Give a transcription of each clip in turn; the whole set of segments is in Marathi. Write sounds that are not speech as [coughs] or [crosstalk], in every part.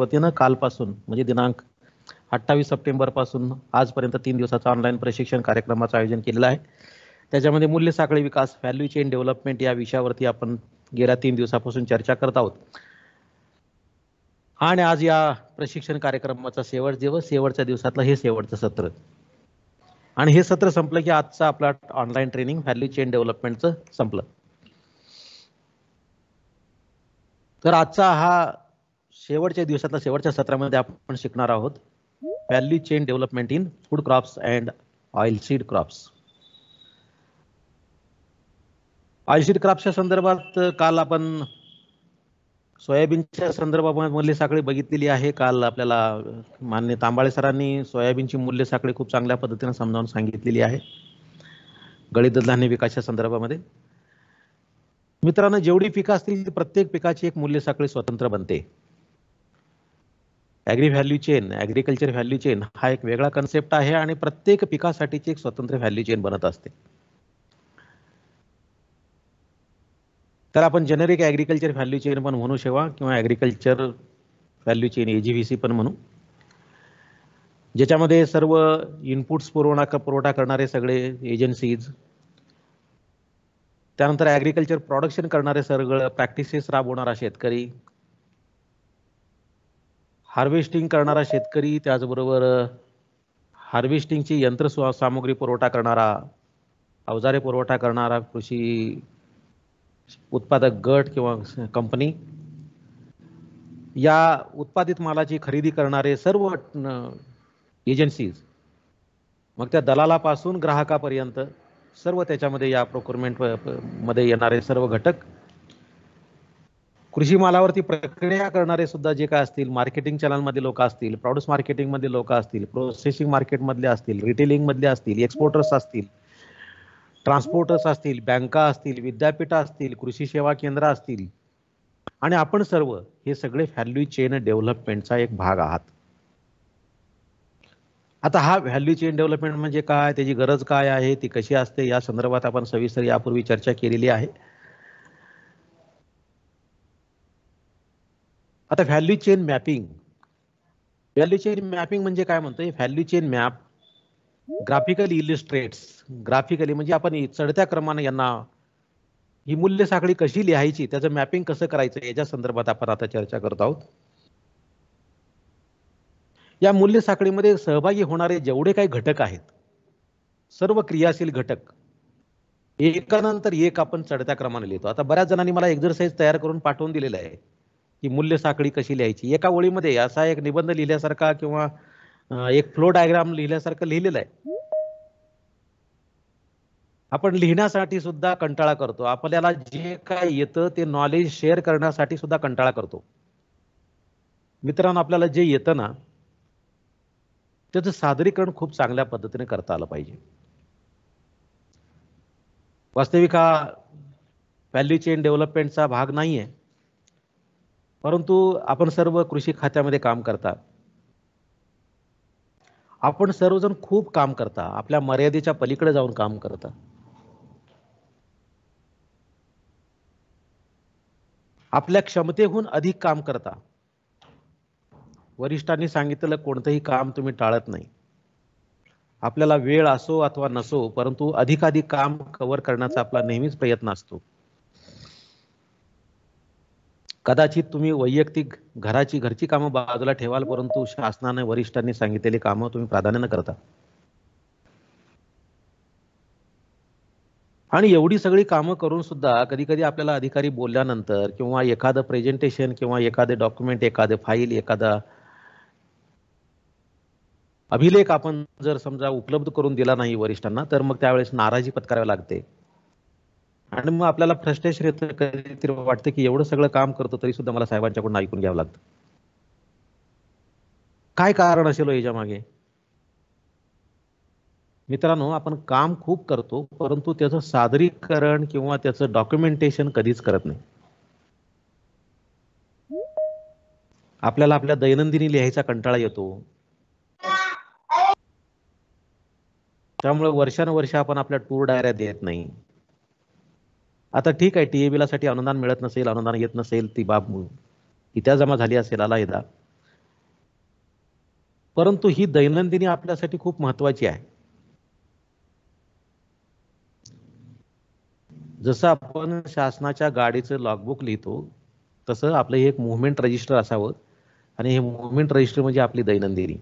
वतीनं कालपासून म्हणजे दिनांक अठ्ठावीस सप्टेंबर पासून आजपर्यंत तीन दिवसाचा ऑनलाईन प्रशिक्षण कार्यक्रमाचं आयोजन केलेलं आहे त्याच्यामध्ये मूल्य साखळी विकास व्हॅल्यू चेन डेव्हलपमेंट या विषयावरती आपण गेल्या तीन दिवसापासून चर्चा करत आहोत आणि आज या प्रशिक्षण कार्यक्रमाचा शेवट दिवस शेवटच्या दिवसातलं हे शेवटचं सत्र आणि हे सत्र संपलं की आजचा आपला ऑनलाईन ट्रेनिंग व्हॅल्यू चेन डेव्हलपमेंटचं संपलं तर आजचा हा शेवटच्या दिवसातल्या शेवटच्या सत्रामध्ये आपण शिकणार आहोत value chain development in food crops and oil seed crops oil seed क्रॉप्सच्या संदर्भात काल आपण सोयाबीनच्या मूल्य साखळी बघितलेली आहे काल आपल्याला मान्य तांबाळे सरांनी सोयाबीनची मूल्य साखळी खूप चांगल्या पद्धतीने समजावून सांगितलेली आहे गळीत धान्य विकासच्या संदर्भामध्ये मित्रांनो जेवढी पिकं असतील प्रत्येक पिकाची एक मूल्य साखळी स्वतंत्र बनते agri value chain agriculture value chain हा एक वेगळा कन्सेप्ट आहे आणि प्रत्येक पिकासाठीची एक स्वतंत्र व्हॅल्यू चेन बनत असते तर आपण जेनेरिक ऍग्रीकल्चर व्हॅल्यू चेन पण म्हणू शेवा किंवा ऍग्रीकल्चर व्हॅल्यू चेन एजीव्हीसी पण म्हणू ज्याच्यामध्ये सर्व इनपुट्स पुरवणा पुरवठा करणारे सगळे एजन्सीज त्यानंतर ॲग्रिकल्चर प्रोडक्शन करणारे सगळं प्रॅक्टिसेस राबवणारा शेतकरी हार्वेस्टिंग करणारा शेतकरी त्याचबरोबर हार्वेस्टिंगची यंत्र सामुग्री पुरवठा करणारा अवजारे पुरवठा करणारा कृषी उत्पादक गट किंवा कंपनी या उत्पादित मालाची खरेदी करणारे सर्व एजन्सीज मग त्या दलालापासून ग्राहकापर्यंत सर्व त्याच्यामध्ये या प्रोक्युरमेंट मध्ये येणारे सर्व घटक कृषी मालावरती प्रक्रिया करणारे सुद्धा जे काय असतील मार्केटिंग चॅनलमध्ये लोक असतील प्रॉड्युस मार्केटिंगमध्ये लोक असतील प्रोसेसिंग मार्केटमधले असतील रिटेलिंग रिटेलिंगमधले असतील एक्सपोर्टर्स असतील ट्रान्सपोर्टर्स असतील बँका असतील विद्यापीठ असतील कृषी सेवा केंद्र असतील आणि आपण सर्व हे सगळे व्हॅल्यू चेन डेव्हलपमेंटचा एक भाग आहात आता हा व्हॅल्यू चेन डेव्हलपमेंट म्हणजे काय त्याची गरज काय आहे ती कशी असते या संदर्भात आपण सविस्तर यापूर्वी चर्चा केलेली आहे आता value chain mapping value chain mapping म्हणजे काय म्हणतोय value chain map graphically illustrates graphically म्हणजे आपण चढत्या क्रमाने यांना ही मूल्य साखळी कशी लिहायची त्याचं मॅपिंग कसं करायचं याच्या संदर्भात आपण आता चर्चा करत आहोत या मूल्य साखळीमध्ये सहभागी होणारे जेवढे काही घटक आहेत सर्व क्रियाशील घटक एकानंतर एक आपण चढत्या क्रमाने लिहितो आता बऱ्याच जणांनी मला एक्झरसाइज तयार करून पाठवून दिलेलं आहे की मूल्य साखळी कशी लिहायची एका ओळीमध्ये असा एक निबंध लिहिल्यासारखा किंवा एक फ्लो डायग्राम लिहिल्यासारखं लिहिलेलं आहे आपण लिहिण्यासाठी सुद्धा कंटाळा करतो आपल्याला जे काय येतं ते नॉलेज शेअर करण्यासाठी सुद्धा कंटाळा करतो मित्रांनो आपल्याला जे येतं ना त्याचं सादरीकरण खूप चांगल्या पद्धतीने करता आलं पाहिजे वास्तविक हा व्हॅल्यू चेन डेव्हलपमेंटचा भाग नाही आहे परंतु आपण सर्व कृषी खात्यामध्ये काम करता आपण सर्वजण खूप काम करता आपल्या मर्यादेच्या पलीकडे जाऊन काम करता आपल्या क्षमतेहून अधिक काम करता वरिष्ठांनी सांगितलेलं कोणतंही काम तुम्ही टाळत नाही आपल्याला वेळ असो अथवा नसो परंतु अधिकाधिक काम कव्हर करण्याचा आपला नेहमीच प्रयत्न असतो कदाचित तुम्ही वैयक्तिक घराची घरची कामं बाजूला ठेवाल परंतु शासनाने वरिष्ठांनी सांगितलेली कामं तुम्ही प्राधान्यानं करता आणि एवढी सगळी कामं करून सुद्धा कधी कधी आपल्याला अधिकारी बोलल्यानंतर किंवा एखादं प्रेझेंटेशन किंवा एखादे डॉक्युमेंट एखादे फाईल एखादा अभिलेख आपण जर समजा उपलब्ध करून दिला नाही वरिष्ठांना तर मग त्यावेळेस नाराजी पत्करावी लागते आणि मग आपल्याला फ्रस्ट्रेशन येतं कधीतरी वाटतं की एवढं सगळं काम करतो तरी सुद्धा मला साहेबांच्याकडून ऐकून घ्यावं लागतं काय कारण असेल हो याच्या मागे मित्रांनो आपण काम खूप करतो परंतु त्याचं सादरीकरण किंवा त्याचं डॉक्युमेंटेशन कधीच करत नाही आपल्याला आपल्या दैनंदिनी लिहायचा कंटाळा येतो त्यामुळे वर्षानुवर्ष आपण आपल्या टूर डायऱ्या देत नाही आता ठीक आहे टी ला साठी अनुदान मिळत नसेल अनुदान येत नसेल ती बाब इथे जमा झाली असेल आला एकदा परंतु ही दैनंदिनी आपल्यासाठी खूप महत्वाची आहे जसं आपण शासनाच्या गाडीचं लॉगबुक लिहितो तसं आपलं हे एक मुवमेंट रजिस्टर असावं आणि हे मुवमेंट रजिस्टर म्हणजे आपली दैनंदिनी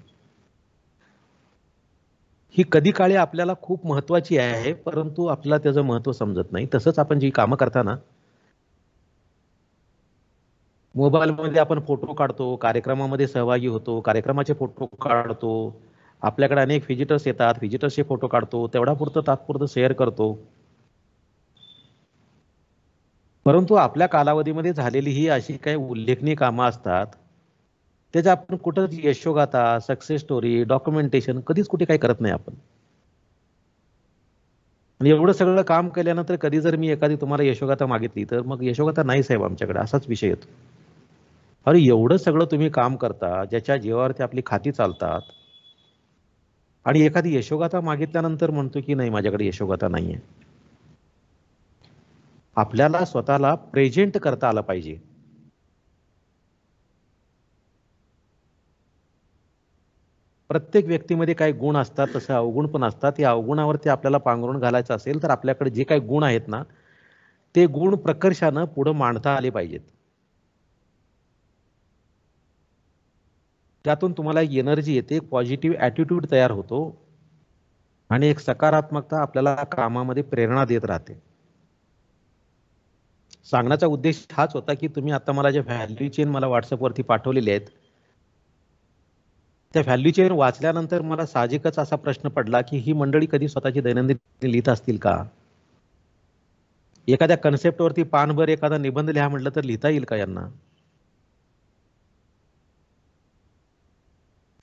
ही कधी काळी आपल्याला खूप महत्वाची आहे परंतु आपल्याला त्याचं महत्व समजत नाही तसंच आपण जी कामं करताना मोबाईलमध्ये आपण फोटो काढतो कार्यक्रमामध्ये सहभागी होतो कार्यक्रमाचे फोटो काढतो आपल्याकडे अनेक व्हिजिटर्स येतात व्हिजिटर्सचे फोटो काढतो तेवढा पुरतं तात्पुरतं शेअर करतो परंतु आपल्या कालावधीमध्ये झालेली ही अशी काही उल्लेखनीय कामं असतात त्याच्या आपण कुठं यशोगाथा सक्सेस स्टोरी डॉक्युमेंटेशन कधीच कुठे काही करत नाही आपण आणि एवढं सगळं काम केल्यानंतर कधी जर मी एखादी तुम्हाला यशोगाथा मागितली तर मग यशोगाथा नाही साहेब आमच्याकडे असाच विषय येतो अरे एवढं सगळं तुम्ही काम करता ज्याच्या जीवावरती आपली खाती चालतात आणि एखादी यशोगाथा मागितल्यानंतर म्हणतो की नाही माझ्याकडे यशोगाथा नाही आहे आपल्याला स्वतःला प्रेझेंट करता आलं पाहिजे प्रत्येक व्यक्तीमध्ये काही गुण असतात तसे अवगुण पण असतात या अवगुणावरती आपल्याला पांघरून घालायचं असेल तर आपल्याकडे जे काही गुण आहेत ना ते गुण प्रकर्षानं पुढं मांडता आले पाहिजेत त्यातून तुम्हाला एक एनर्जी येते एक पॉझिटिव्ह ॲटिट्यूड तयार होतो आणि एक सकारात्मकता आपल्याला कामामध्ये प्रेरणा देत राहते सांगण्याचा उद्देश हाच होता की तुम्ही आता मला जे व्हॅल्यू चेन मला व्हॉट्सअपवरती पाठवलेले आहेत त्या व्हॅल्यू चेन वाचल्यानंतर मला साहजिकच असा प्रश्न पडला की ही मंडळी कधी स्वतःची दैनंदिन लिहित असतील का एखाद्या कन्सेप्टवरती पानभर एखादा निबंध लिहा म्हटलं तर लिहिता येईल का यांना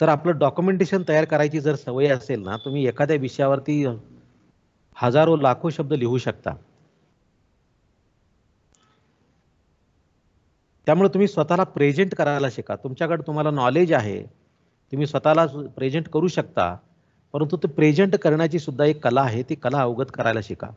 तर आपलं डॉक्युमेंटेशन तयार करायची जर सवय असेल ना तुम्ही एखाद्या विषयावरती हजारो लाखो शब्द लिहू शकता त्यामुळे तुम्ही स्वतःला प्रेझेंट करायला शिका तुमच्याकडे तुम्हाला नॉलेज आहे तुम्ही स्वतःला प्रेझेंट करू शकता परंतु ते प्रेझेंट करण्याची सुद्धा एक कला आहे ती कला अवगत करायला शिका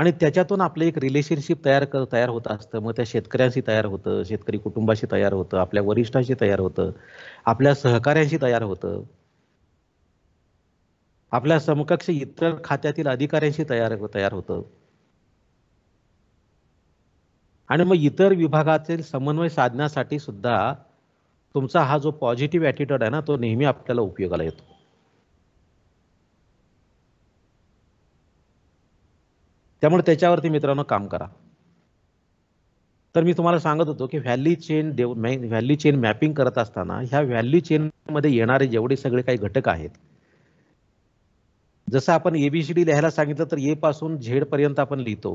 आणि त्याच्यातून आपलं एक रिलेशनशिप तयार कर तयार होत असतं मग त्या शेतकऱ्यांशी तयार होतं शेतकरी कुटुंबाशी तयार होतं आपल्या वरिष्ठांशी तयार होतं आपल्या सहकाऱ्यांशी तयार होतं आपल्या समकक्ष इतर खात्यातील अधिकाऱ्यांशी तयार तयार होतं आणि मग इतर विभागातील समन्वय साधण्यासाठी सुद्धा तुमचा हा जो पॉझिटिव्ह ॲटिट्यूड आहे ना तो नेहमी आपल्याला उपयोगाला येतो त्यामुळे त्याच्यावरती मित्रांनो काम करा तर मी तुम्हाला सांगत होतो की value chain dev value chain mapping करत असताना ह्या व्हॅली चेनमध्ये येणारे जेवढे सगळे काही घटक आहेत जसं आपण एबीसीडी लिहायला सांगितलं तर ए पासून झेड पर्यंत आपण लिहितो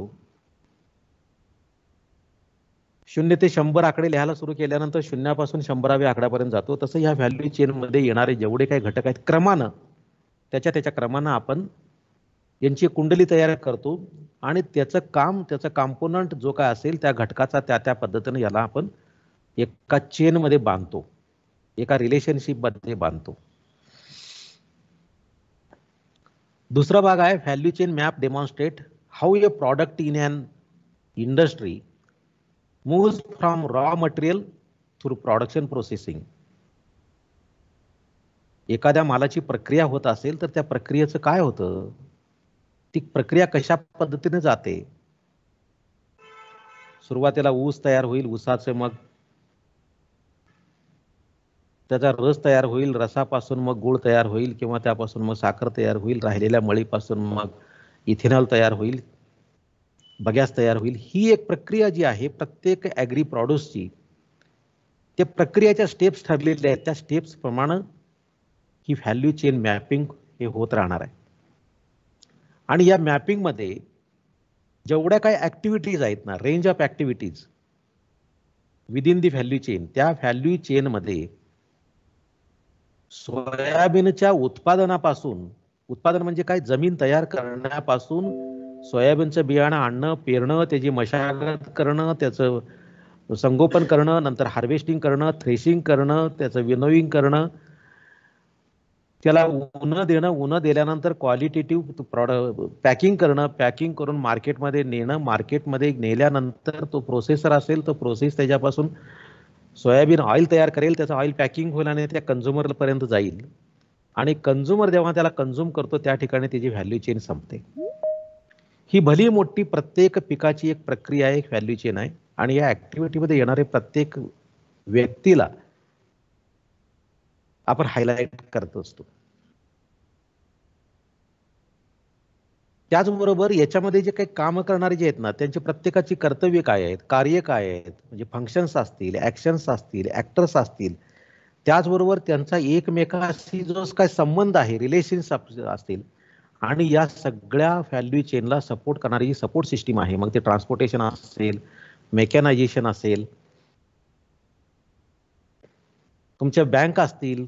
शून्य ते शंभर आकडे लिहायला सुरू केल्यानंतर शून्यापासून शंभराव्या आकड्यापर्यंत जातो तसं ह्या व्हॅल्यू चेनमध्ये येणारे जेवढे काही घटक आहेत क्रमानं त्याच्या त्याच्या क्रमानं आपण यांची कुंडली तयार करतो आणि त्याचं काम त्याचं कॉम्पोनंट जो काय असेल त्या घटकाचा त्या त्या पद्धतीनं याला आपण एका चेनमध्ये बांधतो एका रिलेशनशिपमध्ये बांधतो दुसरा भाग आहे value chain map demonstrate how a product in and industry moves from raw material through production processing एखाद्या मालाची प्रक्रिया होत असेल तर त्या प्रक्रियेचं काय होतं ती प्रक्रिया कशा पद्धतीने जाते सुरुवातीला ऊस तयार होईल ऊसाचे मग त्याचा रस तयार होईल रसापासून मग गुळ तयार होईल किंवा त्यापासून मग साखर तयार होईल राहिलेल्या मळीपासून मग इथेनॉल तयार होईल बग्यास तयार होईल ही एक प्रक्रिया जी आहे प्रत्येक ॲग्री प्रॉड्यूसची त्या प्रक्रियाच्या स्टेप्स ठरलेल्या आहेत त्या स्टेप्सप्रमाणे ही व्हॅल्यू चेन मॅपिंग हे होत राहणार आहे आणि या मॅपिंगमध्ये जेवढ्या काही ॲक्टिव्हिटीज आहेत ना range of activities within the value chain त्या व्हॅल्यू चेनमध्ये सोयाबीनच्या उत्पादनापासून उत्पादन म्हणजे काय जमीन तयार करण्यापासून सोयाबीनचं बियाणं आणणं पेरणं त्याची मशागत करणं त्याचं संगोपन करणं नंतर हार्वेस्टिंग करणं थ्रेशिंग करणं त्याचं विनोविंग करणं त्याला ऊन देणं उन्ह दिल्यानंतर क्वालिटेटिव्ह प्रॉड पॅकिंग करणं पॅकिंग करून मार्केटमध्ये नेणं मार्केटमध्ये नेल्यानंतर तो प्रोसेसर असेल तो प्रोसेस त्याच्यापासून सोयाबीन ऑइल तयार करेल त्याचं ऑइल पॅकिंग होईल आणि त्या पर्यंत जाईल आणि कन्झ्युमर जेव्हा त्याला कन्झ्युम करतो त्या ठिकाणी त्याची व्हॅल्यू चेन संपते ही भली मोठी प्रत्येक पिकाची एक प्रक्रिया आहे एक व्हॅल्यू चेन आहे आणि या ऍक्टिव्हिटीमध्ये येणारे प्रत्येक व्यक्तीला आपण हायलाइट करत असतो त्याचबरोबर याच्यामध्ये जे काही कामं करणारे जे आहेत ना त्यांची प्रत्येकाची कर्तव्य काय आहेत कार्य काय आहेत म्हणजे फंक्शन्स असतील ऍक्शन्स असतील ऍक्टर्स असतील त्याचबरोबर त्यांचा एकमेकाशी जो काय संबंध आहे रिलेशनशिप असतील आणि या सगळ्या व्हॅल्यू चेनला सपोर्ट करणारी जी सपोर्ट सिस्टीम आहे मग ते ट्रान्सपोर्टेशन असेल मेकॅनायझेशन असेल तुमच्या बँक असतील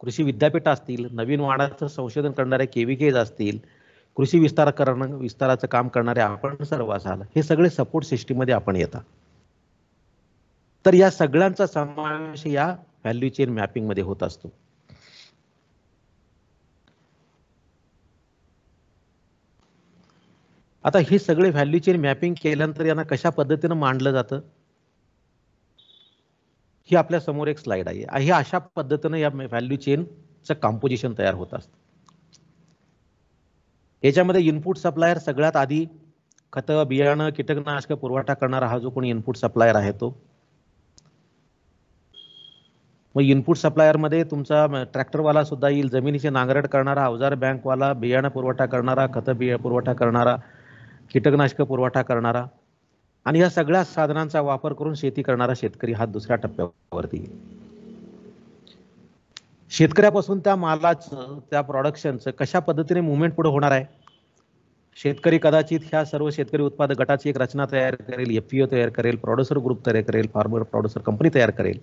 कृषी विद्यापीठ असतील नवीन वाणाचं संशोधन करणारे केज असतील कृषी विस्तार करणं विस्ताराचं काम करणारे आपण सर्व असाल हे सगळे सपोर्ट सिस्टीममध्ये आपण येतात तर या सगळ्यांचा समावेश या व्हॅल्यू चेन मॅपिंगमध्ये होत असतो आता हे सगळे व्हॅल्यू चेन मॅपिंग केल्यानंतर यांना कशा पद्धतीनं मांडलं जातं ही आपल्या समोर एक स्लाइड आहे हे अशा पद्धतीनं या व्हॅल्यू चेनचं कॉम्पोजिशन तयार होत असतं याच्यामध्ये इनपुट सप्लायर सगळ्यात आधी खत बियाणं कीटकनाशक पुरवठा करणारा हा जो कोणी इनपुट सप्लायर आहे तो मग इनपुट सप्लायर मध्ये तुमचा ट्रॅक्टरवाला सुद्धा येईल जमिनीचे नांगरट करणारा अवजार बँकवाला बियाणं पुरवठा करणारा खत बिया पुरवठा करणारा कीटकनाशक पुरवठा करणारा आणि या सगळ्या साधनांचा वापर करून शेती करणारा शेतकरी हा दुसऱ्या टप्प्यावरती शेतकऱ्यापासून त्या मालाचं त्या प्रॉडक्शनचं कशा पद्धतीने मुवमेंट पुढे होणार आहे शेतकरी कदाचित ह्या सर्व शेतकरी उत्पादक गटाची एक रचना तयार करेल एफपीओ तयार करेल प्रोड्युसर ग्रुप तयार करेल फार्मर प्रोड्युसर कंपनी तयार करेल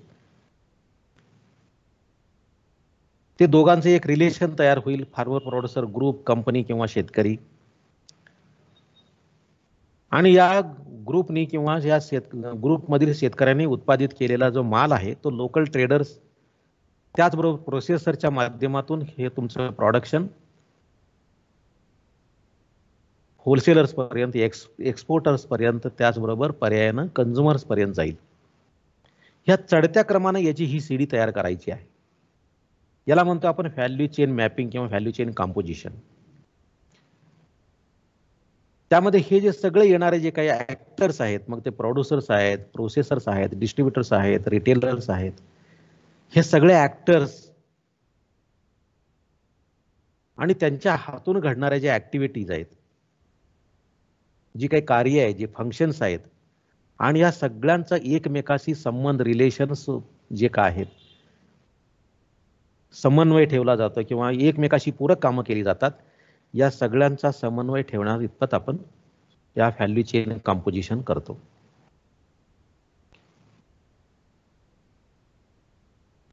ते दोघांचं एक रिलेशन तयार होईल फार्मर प्रोड्युसर ग्रुप कंपनी किंवा शेतकरी आणि या ग्रुपनी किंवा या शेत ग्रुपमधील शेतकऱ्यांनी उत्पादित केलेला जो माल आहे तो लोकल ट्रेडर्स त्याचबरोबर प्रोसेसरच्या माध्यमातून हे तुमचं प्रॉडक्शन होलसेलर्सपर्यंत एक्स पर्यंत त्याचबरोबर पर्यायानं कन्झ्युमर्सपर्यंत जाईल ह्या चढत्या क्रमाने याची ही सीडी तयार करायची आहे याला म्हणतो आपण व्हॅल्यू चेन मॅपिंग किंवा व्हॅल्यू चेन कॉम्पोजिशन त्यामध्ये हे जे सगळे येणारे जे काही ऍक्टर्स आहेत मग ते प्रोड्युसर्स आहेत प्रोसेसर्स आहेत डिस्ट्रीब्युटर्स आहेत रिटेलर्स आहेत हे सगळे ऍक्टर्स आणि त्यांच्या हातून घडणाऱ्या ज्या ऍक्टिव्हिटीज आहेत जी काही कार्य आहे जे फंक्शन्स आहेत आणि या सगळ्यांचा एकमेकाशी संबंध रिलेशन्स जे का आहेत समन्वय ठेवला जातो किंवा एकमेकाशी पूरक कामं केली जातात या सगळ्यांचा समन्वय ठेवणार इतकंच आपण या व्हॅल्यू चेन कॉम्पोजिशन करतो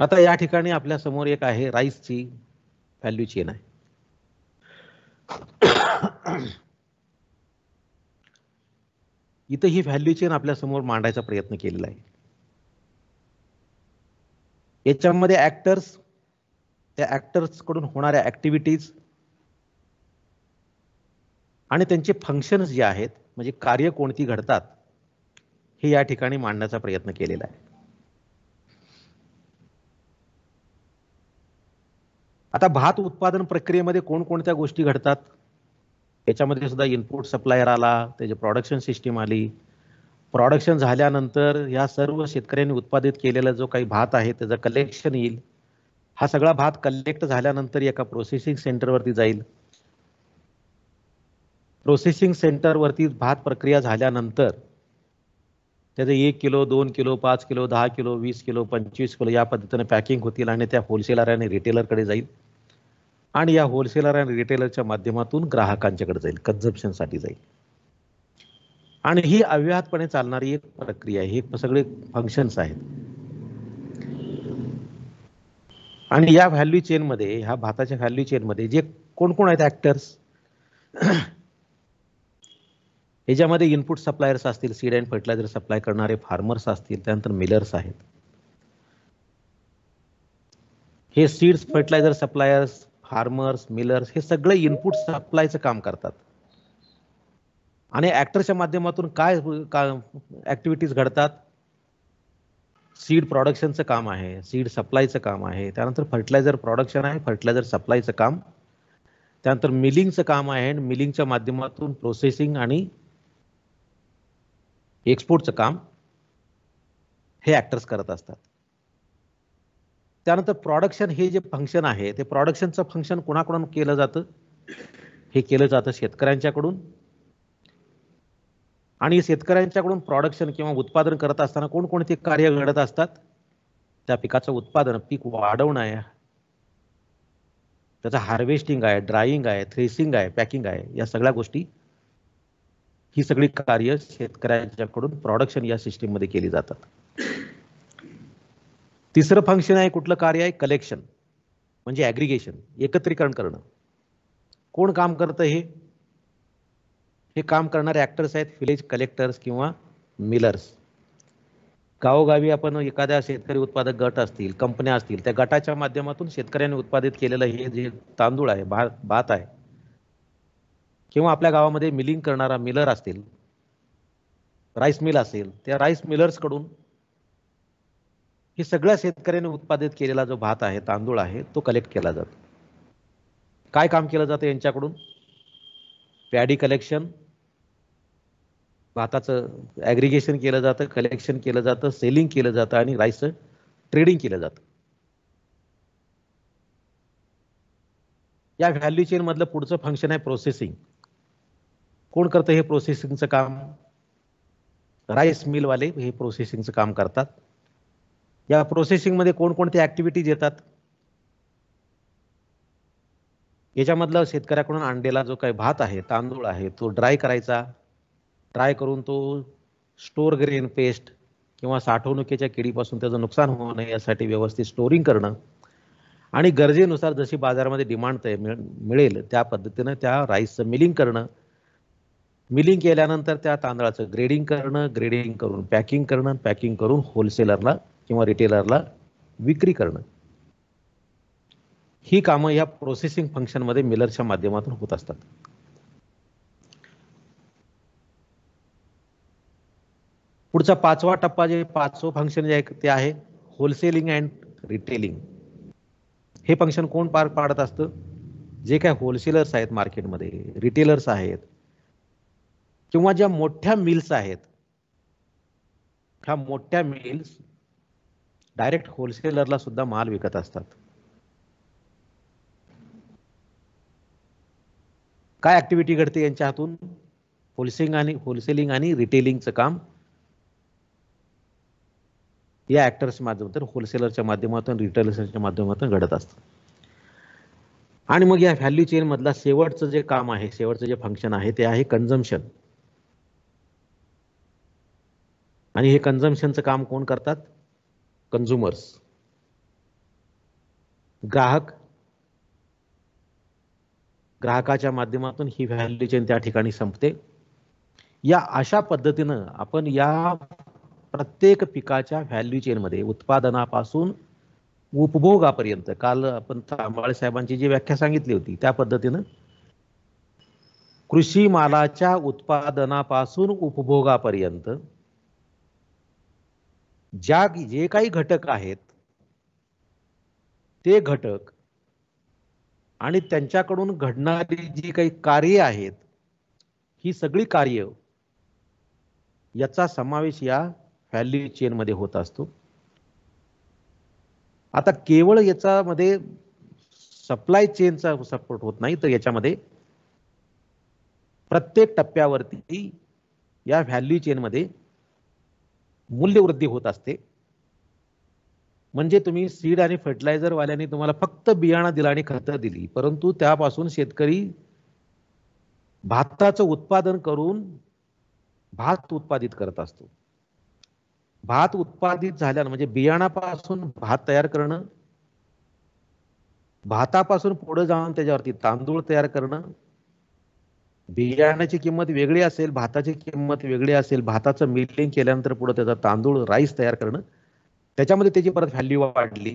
आता या ठिकाणी आपल्या समोर एक आहे राईसची व्हॅल्यू चेन आहे इथं ही व्हॅल्यू चेन आपल्या समोर मांडायचा प्रयत्न केलेला आहे याच्यामध्ये ऍक्टर्स त्या ऍक्टर्स कडून होणाऱ्या ऍक्टिव्हिटीज आणि त्यांचे फंक्शन्स जे आहेत म्हणजे कार्य कोणती घडतात हे या ठिकाणी मांडण्याचा प्रयत्न केलेला आहे आता भात उत्पादन प्रक्रियेमध्ये कोणकोणत्या गोष्टी घडतात याच्यामध्ये सुद्धा इनपुट सप्लायर आला त्याची प्रॉडक्शन सिस्टीम आली प्रॉडक्शन झाल्यानंतर या सर्व शेतकऱ्यांनी उत्पादित केलेला जो काही भात आहे त्याचं कलेक्शन येईल हा सगळा भात कलेक्ट झाल्यानंतर एका प्रोसेसिंग सेंटरवरती जाईल प्रोसेसिंग सेंटरवरती भात प्रक्रिया झाल्यानंतर त्याचं एक किलो दोन किलो पाच किलो दहा किलो वीस किलो पंचवीस किलो या पद्धतीने पॅकिंग होतील आणि त्या होलसेलर आणि रिटेलरकडे जाईल आणि या होलसेलर आणि रिटेलरच्या माध्यमातून ग्राहकांच्याकडे जाईल साठी जाईल आणि ही अव्याहतपणे चालणारी एक प्रक्रिया आहे हे सगळे फंक्शन्स आहेत आणि या व्हॅल्यू चेनमध्ये ह्या भाताच्या व्हॅल्यू चेनमध्ये जे कोण कोण आहेत ॲक्टर्स याच्यामध्ये इनपुट सप्लायर्स असतील सीड अँड फर्टिलायझर सप्लाय करणारे फार्मर्स असतील त्यानंतर मिलर्स आहेत हे seeds fertiliser suppliers farmers millers हे सगळे इनपुट सप्लायचं काम करतात आणि ऍक्टरच्या माध्यमातून काय ऍक्टिव्हिटीज घडतात सीड प्रोडक्शनचं काम आहे सीड सप्लायचं काम आहे त्यानंतर फर्टिलायझर प्रोडक्शन आहे फर्टिलायझर सप्लायचं काम त्यानंतर मिलिंगचं काम आहे मिलिंगच्या माध्यमातून प्रोसेसिंग आणि एक्सपोर्टचं काम हे ॲक्टर्स करत असतात त्यानंतर प्रॉडक्शन हे जे फंक्शन आहे ते प्रॉडक्शनचं फंक्शन कोणाकडून केलं जातं हे केलं जातं शेतकऱ्यांच्याकडून आणि शेतकऱ्यांच्याकडून प्रॉडक्शन किंवा उत्पादन करत असताना कोणकोणते कार्य घडत असतात त्या पिकाचं उत्पादन पीक वाढवणं आहे त्याचं हार्वेस्टिंग आहे ड्रायिंग आहे थ्रेसिंग आहे पॅकिंग आहे या सगळ्या गोष्टी ही सगळी कार्य शेतकऱ्यांच्याकडून प्रॉडक्शन या सिस्टीममध्ये केली जातात तिसरं फंक्शन आहे कुठलं कार्य आहे कलेक्शन म्हणजे ऍग्रिगेशन एकत्रीकरण करणं कोण काम करतं हे हे काम करणारे ऍक्टर्स आहेत विलेज कलेक्टर्स किंवा मिलर्स गावोगावी आपण एखाद्या शेतकरी उत्पादक गट असतील कंपन्या असतील त्या गटाच्या माध्यमातून शेतकऱ्यांनी उत्पादित केलेलं हे जे तांदूळ आहे भात भात आहे किंवा आपल्या गावामध्ये मिलिंग करणारा मिलर असतील राईस मिल असेल त्या राईस मिलर्स कडून हे सगळ्या शेतकऱ्यांनी उत्पादित केलेला जो भात आहे तांदूळ आहे तो कलेक्ट केला जातो काय काम केलं जातं यांच्याकडून पॅडी कलेक्शन भाताचं ॲग्रिगेशन केलं जातं कलेक्शन केलं जातं सेलिंग केलं जातं आणि राईसचं ट्रेडिंग केलं जातं या व्हॅल्यू चेन मधलं पुढचं फंक्शन आहे प्रोसेसिंग कोण करतं हे प्रोसेसिंगचं काम राईस मिलवाले हे प्रोसेसिंगचं काम करतात या प्रोसेसिंगमध्ये कोणकोणत्या ॲक्टिव्हिटीज येतात याच्यामधला शेतकऱ्याकडून अंडेला जो काही भात आहे तांदूळ आहे तो ड्राय करायचा ड्राय करून तो स्टोर ग्रेन पेस्ट किंवा साठवणुकीच्या किडीपासून त्याचं नुकसान होऊ नये यासाठी व्यवस्थित स्टोरिंग करणं आणि गरजेनुसार जशी बाजारामध्ये डिमांड मिळेल त्या पद्धतीनं त्या राईसचं मिलिंग करणं मिलिंग केल्यानंतर त्या तांदळाचं ग्रेडिंग करणं ग्रेडिंग करून पॅकिंग करणं पॅकिंग करून होलसेलरला किंवा रिटेलरला विक्री करणं ही कामं या प्रोसेसिंग फंक्शनमध्ये मिलरच्या माध्यमातून होत असतात पुढचा पाचवा टप्पा जे पाचवं फंक्शन जे आहे ते आहे होलसेलिंग अँड रिटेलिंग हे फंक्शन कोण पार पाडत असतं जे काय होलसेलर्स आहेत मार्केटमध्ये रिटेलर्स आहेत किंवा ज्या मोठ्या मिल्स आहेत ह्या मोठ्या मिल्स डायरेक्ट होलसेलरला सुद्धा माल विकत असतात काय ऍक्टिव्हिटी घडते यांच्या हातून होलसेलिंग आणि होलसेलिंग आणि रिटेलिंगचं काम या ऍक्टर्स माध्यमातून होलसेलरच्या माध्यमातून रिटेलर्सच्या माध्यमातून घडत असतं आणि मग या व्हॅल्यू चेन मधला शेवटचं जे काम आहे शेवटचं जे फंक्शन आहे ते आहे कन्झम्पन आणि हे कन्झम्पनचं काम कोण करतात कन्झ्युमर्स ग्राहक ग्राहकाच्या माध्यमातून ही व्हॅल्यू चेन त्या ठिकाणी संपते या अशा पद्धतीनं आपण या प्रत्येक पिकाच्या व्हॅल्यू चेनमध्ये उत्पादनापासून उपभोगापर्यंत काल आपण तांबाळे साहेबांची जी व्याख्या सांगितली होती त्या पद्धतीनं कृषी मालाच्या उत्पादनापासून उपभोगापर्यंत ज्या जे काही घटक आहेत ते घटक आणि त्यांच्याकडून घडणारी जी काही कार्य आहेत ही सगळी कार्य याचा समावेश या व्हॅल्यू चेनमध्ये होत असतो आता केवळ याच्यामध्ये सप्लाय चेनचा सपोर्ट होत नाही तर याच्यामध्ये प्रत्येक टप्प्यावरती या व्हॅल्यू चेनमध्ये मूल्यवृद्धी होत असते म्हणजे तुम्ही सीड आणि फर्टिलायझर वाल्याने तुम्हाला फक्त बियाणं दिला आणि खतं दिली परंतु त्यापासून शेतकरी भाताचं उत्पादन करून भात उत्पादित करत असतो भात उत्पादित झाल्यानं म्हणजे बियाणापासून भात तयार करणं भातापासून पुढे जाऊन त्याच्यावरती तांदूळ तयार करणं बियाण्याची किंमत वेगळी असेल भाताची किंमत वेगळी असेल भाताचं मिलिंग केल्यानंतर पुढे त्याचा तांदूळ राईस तयार करणं त्याच्यामध्ये त्याची परत व्हॅल्यू वाढली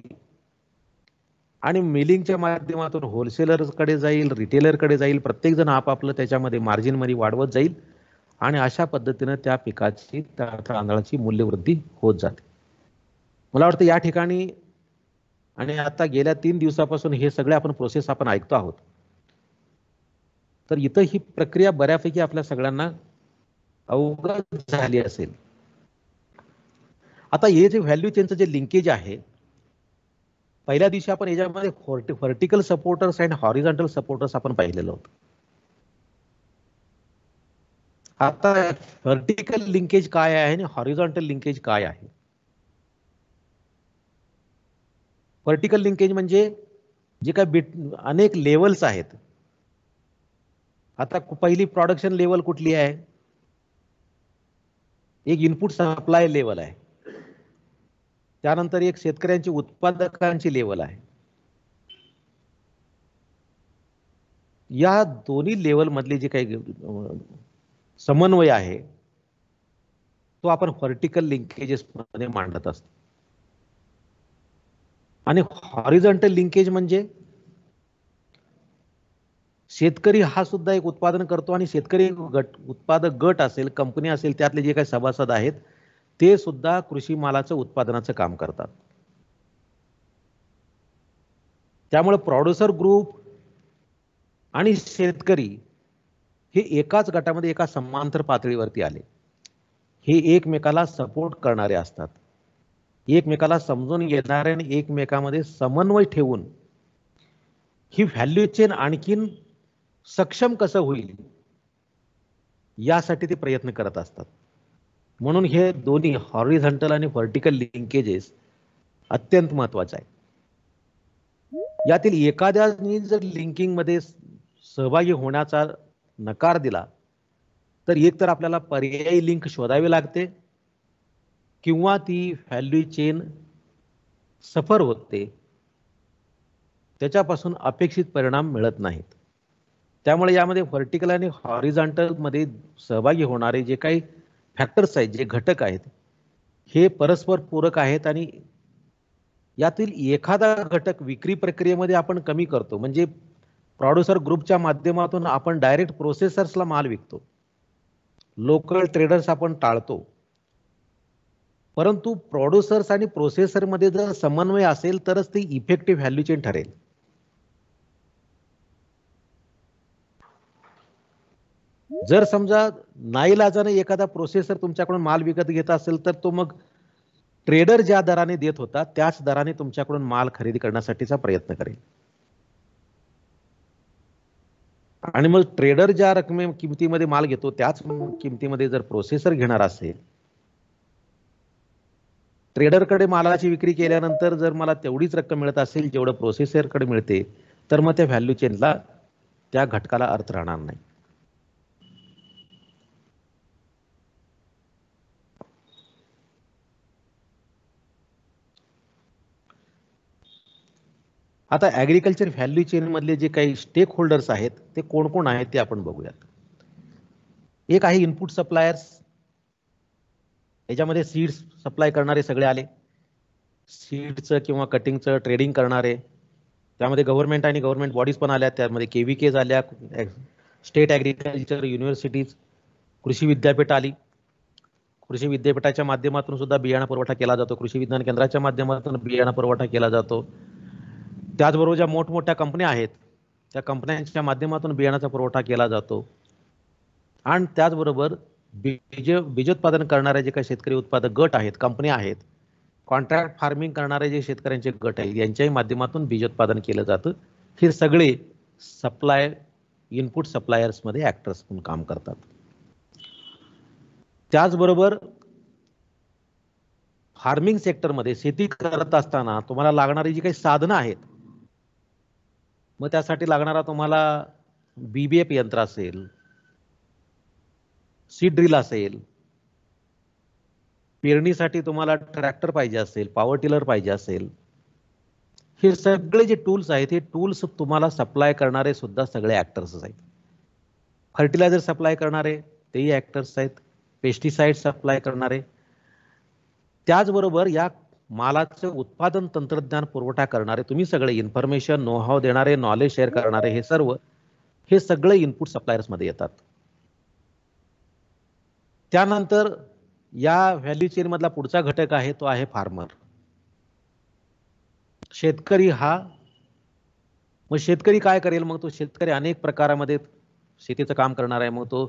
आणि मिलिंगच्या माध्यमातून होलसेलर कडे जाईल रिटेलर कडे जाईल प्रत्येक जण आपापलं त्याच्यामध्ये मार्जिन मध्ये वाढवत जाईल आणि अशा पद्धतीनं त्या पिकाची त्या तांदळाची मूल्यवृद्धी होत जाते मला वाटतं या ठिकाणी आणि आता गेल्या तीन दिवसापासून हे सगळे आपण प्रोसेस आपण ऐकतो आहोत तर इथं ही प्रक्रिया बऱ्यापैकी आपल्या सगळ्यांना अवगत झाली असेल आता हे जे व्हॅल्यू चेनचं जे लिंकेज आहे पहिल्या दिवशी आपण याच्यामध्ये vertical supporters and horizontal supporters आपण पाहिलेलं होतं आता व्हर्टिकल लिंकेज काय आहे आणि हॉरिझॉन्टल लिंकेज काय आहे व्हर्टिकल लिंकेज म्हणजे जे काय बिट अनेक लेवल्स आहेत आता पहिली प्रॉडक्शन लेवल कुठली आहे एक इनपुट सप्लाय लेवल आहे त्यानंतर एक शेतकऱ्यांची उत्पादकांची लेवल आहे या दोन्ही मधले जे काही समन्वय आहे तो आपण व्हर्टिकल लिंकेजेस मध्ये मांडत असतो आणि हॉरिझॉन्टल लिंकेज म्हणजे शेतकरी हा सुद्धा एक उत्पादन करतो आणि शेतकरी गट उत्पादक गट असेल कंपनी असेल त्यातले जे काही सभासद आहेत ते सुद्धा कृषी मालाचं उत्पादनाचं काम करतात त्यामुळे प्रॉड्युसर ग्रुप आणि शेतकरी हे एकाच गटामध्ये एका समांतर पातळीवरती आले हे एकमेकाला सपोर्ट करणारे असतात एकमेकाला समजून घेणारे आणि एकमेकामध्ये समन्वय ठेवून ही व्हॅल्यू चेन आणखीन सक्षम कसं होईल यासाठी ते प्रयत्न करत असतात म्हणून हे दोन्ही हॉरिझॉन्टल आणि व्हर्टिकल लिंकेजेस अत्यंत महत्वाचे आहे यातील एखाद्यानी जर मध्ये सहभागी होण्याचा नकार दिला तर एकतर आपल्याला पर्यायी लिंक शोधावी लागते किंवा ती व्हॅल्यू चेन सफर होते त्याच्यापासून अपेक्षित परिणाम मिळत नाहीत त्यामुळे यामध्ये व्हर्टिकल आणि मध्ये सहभागी होणारे जे काही फॅक्टर्स आहेत जे घटक आहेत हे परस्पर पूरक आहेत आणि यातील एखादा घटक विक्री प्रक्रियेमध्ये आपण कमी करतो म्हणजे प्रॉड्युसर ग्रुपच्या माध्यमातून आपण डायरेक्ट प्रोसेसर्सला माल विकतो लोकल ट्रेडर्स आपण टाळतो परंतु प्रोड्युसर्स आणि प्रोसेसरमध्ये जर समन्वय असेल तरच ती इफेक्टिव्ह व्हॅल्यू चेन ठरेल जर समजा नाईलाजाने एखादा प्रोसेसर तुमच्याकडून माल विकत घेत असेल तर तो मग ट्रेडर ज्या दराने देत होता त्याच दराने तुमच्याकडून माल खरेदी करण्यासाठीचा प्रयत्न करेल आणि मग ट्रेडर ज्या रकमे किमतीमध्ये माल घेतो त्याच किमतीमध्ये जर प्रोसेसर घेणार असेल ट्रेडरकडे मालाची विक्री केल्यानंतर जर मला तेवढीच रक्कम मिळत असेल जेवढं प्रोसेसरकडे मिळते तर मग त्या व्हॅल्यू चेनला त्या घटकाला अर्थ राहणार नाही आता ॲग्रिकल्चर व्हॅल्यू चेन मधले जे काही स्टेक होल्डर्स आहेत ते कोण कोण आहेत ते आपण बघूयात एक आहे इनपुट सप्लायर्स याच्यामध्ये सीड्स सप्लाय करणारे सगळे आले सीडचं किंवा कटिंगचं ट्रेडिंग करणारे त्यामध्ये गव्हर्नमेंट आणि गव्हर्नमेंट बॉडीज पण आल्या त्यामध्ये के व्ही केज आल्या स्टेट ॲग्रिकल्चर युनिव्हर्सिटीज कृषी विद्यापीठ आली कृषी विद्यापीठाच्या माध्यमातून सुद्धा बियाणा पुरवठा केला जातो कृषी विज्ञान केंद्राच्या माध्यमातून बियाणा पुरवठा केला जातो त्याचबरोबर ज्या मोठमोठ्या कंपन्या आहेत त्या कंपन्यांच्या माध्यमातून बियाणाचा पुरवठा केला जातो आणि त्याचबरोबर बीज बीजोत्पादन करणारे जे काही शेतकरी उत्पादक गट आहेत कंपन्या आहेत कॉन्ट्रॅक्ट फार्मिंग करणारे जे शेतकऱ्यांचे गट आहेत यांच्याही माध्यमातून बीजोत्पादन केलं जातं हे सगळे सप्लाय इनपुट सप्लायर्समध्ये ऍक्टर्स म्हणून काम करतात त्याचबरोबर फार्मिंग सेक्टरमध्ये शेती करत असताना तुम्हाला लागणारी जी काही साधनं आहेत मग त्यासाठी लागणारा तुम्हाला बीबीएफ यंत्र असेल सीड ड्रिल असेल पेरणीसाठी तुम्हाला ट्रॅक्टर पाहिजे असेल पॉवर टिलर पाहिजे असेल हे सगळे जे टूल्स आहेत हे टूल्स तुम्हाला सप्लाय करणारे सुद्धा सगळे ॲक्टर्स आहेत फर्टिलायझर सप्लाय करणारे तेही ॲक्टर्स आहेत पेस्टिसाइड सप्लाय करणारे त्याचबरोबर या मालाचं उत्पादन तंत्रज्ञान पुरवठा करणारे तुम्ही सगळे इन्फॉर्मेशन नोहाव देणारे नॉलेज शेअर करणारे हे सर्व हे सगळे इनपुट सप्लायर्स मध्ये येतात त्यानंतर या व्हॅल्यू चेन मधला पुढचा घटक आहे तो आहे फार्मर शेतकरी हा मग शेतकरी काय करेल मग तो शेतकरी अनेक प्रकारामध्ये शेतीचं काम करणार आहे मग तो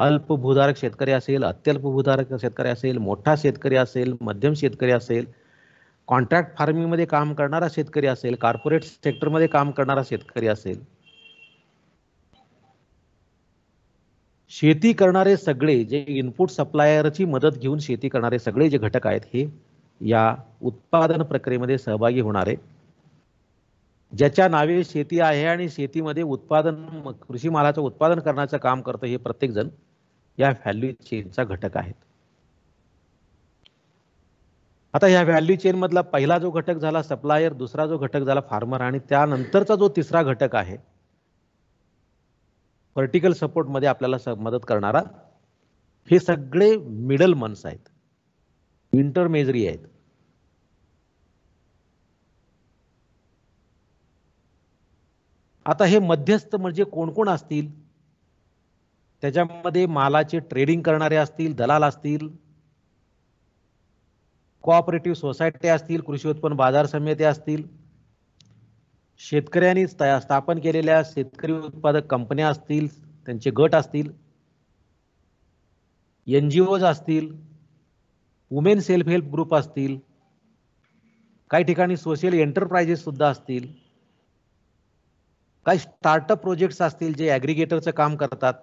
अल्प भूधारक शेतकरी असेल अत्यल्प भूधारक शेतकरी असेल मोठा शेतकरी असेल मध्यम शेतकरी असेल कॉन्ट्रॅक्ट फार्मिंग मध्ये काम करणारा शेतकरी असेल कॉर्पोरेट सेक्टरमध्ये काम करणारा शेतकरी असेल शेती करणारे सगळे जे इनपुट सप्लायरची मदत घेऊन शेती करणारे सगळे जे घटक आहेत हे या उत्पादन प्रक्रियेमध्ये सहभागी होणारे ज्याच्या नावे शेती आहे आणि शेतीमध्ये उत्पादन कृषी मालाचं उत्पादन करण्याचं काम करतं हे प्रत्येकजण या व्हॅल्यू चेनचा घटक आहेत आता या व्हॅल्यू चेन मधला पहिला जो घटक झाला सप्लायर दुसरा जो घटक झाला फार्मर आणि त्यानंतरचा जो तिसरा घटक आहे सपोर्ट मध्ये आपल्याला मदत करणारा हे सगळे मिडल मन्स आहेत इंटरमेजरी आहेत आता हे मध्यस्थ म्हणजे कोण कोण असतील त्याच्यामध्ये मालाचे ट्रेडिंग करणारे असतील दलाल असतील कोऑपरेटिव्ह सोसायटी असतील कृषी उत्पन्न बाजार समित्या असतील शेतकऱ्यांनी स्थापन केलेल्या शेतकरी उत्पादक कंपन्या असतील त्यांचे गट असतील एन जी ओज असतील वुमेन सेल्फ हेल्प ग्रुप असतील काही ठिकाणी सोशल एंटरप्राइजेस सुद्धा असतील काही स्टार्टअप प्रोजेक्ट्स असतील जे ॲग्रिगेटरचं काम करतात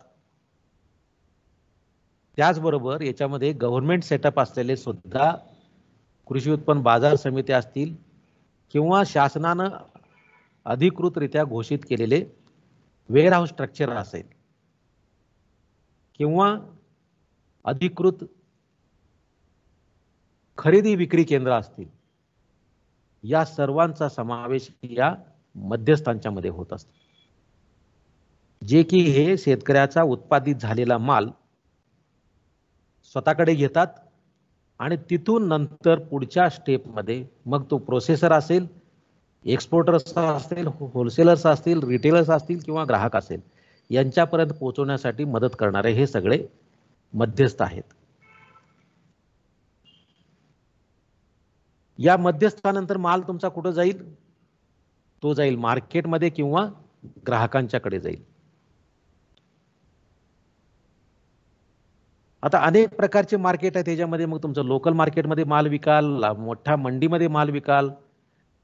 त्याचबरोबर याच्यामध्ये गव्हर्नमेंट सेटअप असलेले सुद्धा कृषी उत्पन्न बाजार समिती असतील किंवा शासनानं अधिकृतरित्या घोषित केलेले वेअरहाऊस स्ट्रक्चर असेल किंवा अधिकृत खरेदी विक्री केंद्र असतील या सर्वांचा समावेश या मध्यस्थांच्या मध्ये होत असत जे की हे शेतकऱ्याचा उत्पादित झालेला माल स्वतःकडे घेतात आणि तिथून नंतर पुढच्या स्टेप मध्ये मग तो प्रोसेसर असेल एक्सपोर्टर्स असतील होलसेलर्स असतील रिटेलर्स असतील किंवा ग्राहक असेल यांच्यापर्यंत पोहोचवण्यासाठी मदत करणारे हे सगळे मध्यस्थ आहेत या मध्यस्थानंतर माल तुमचा कुठं जाईल तो जाईल मार्केटमध्ये किंवा ग्राहकांच्याकडे जाईल आता अनेक प्रकारचे मार्केट आहे त्याच्यामध्ये मग तुमचं लोकल मार्केटमध्ये माल विकाल मोठ्या मंडीमध्ये माल विकाल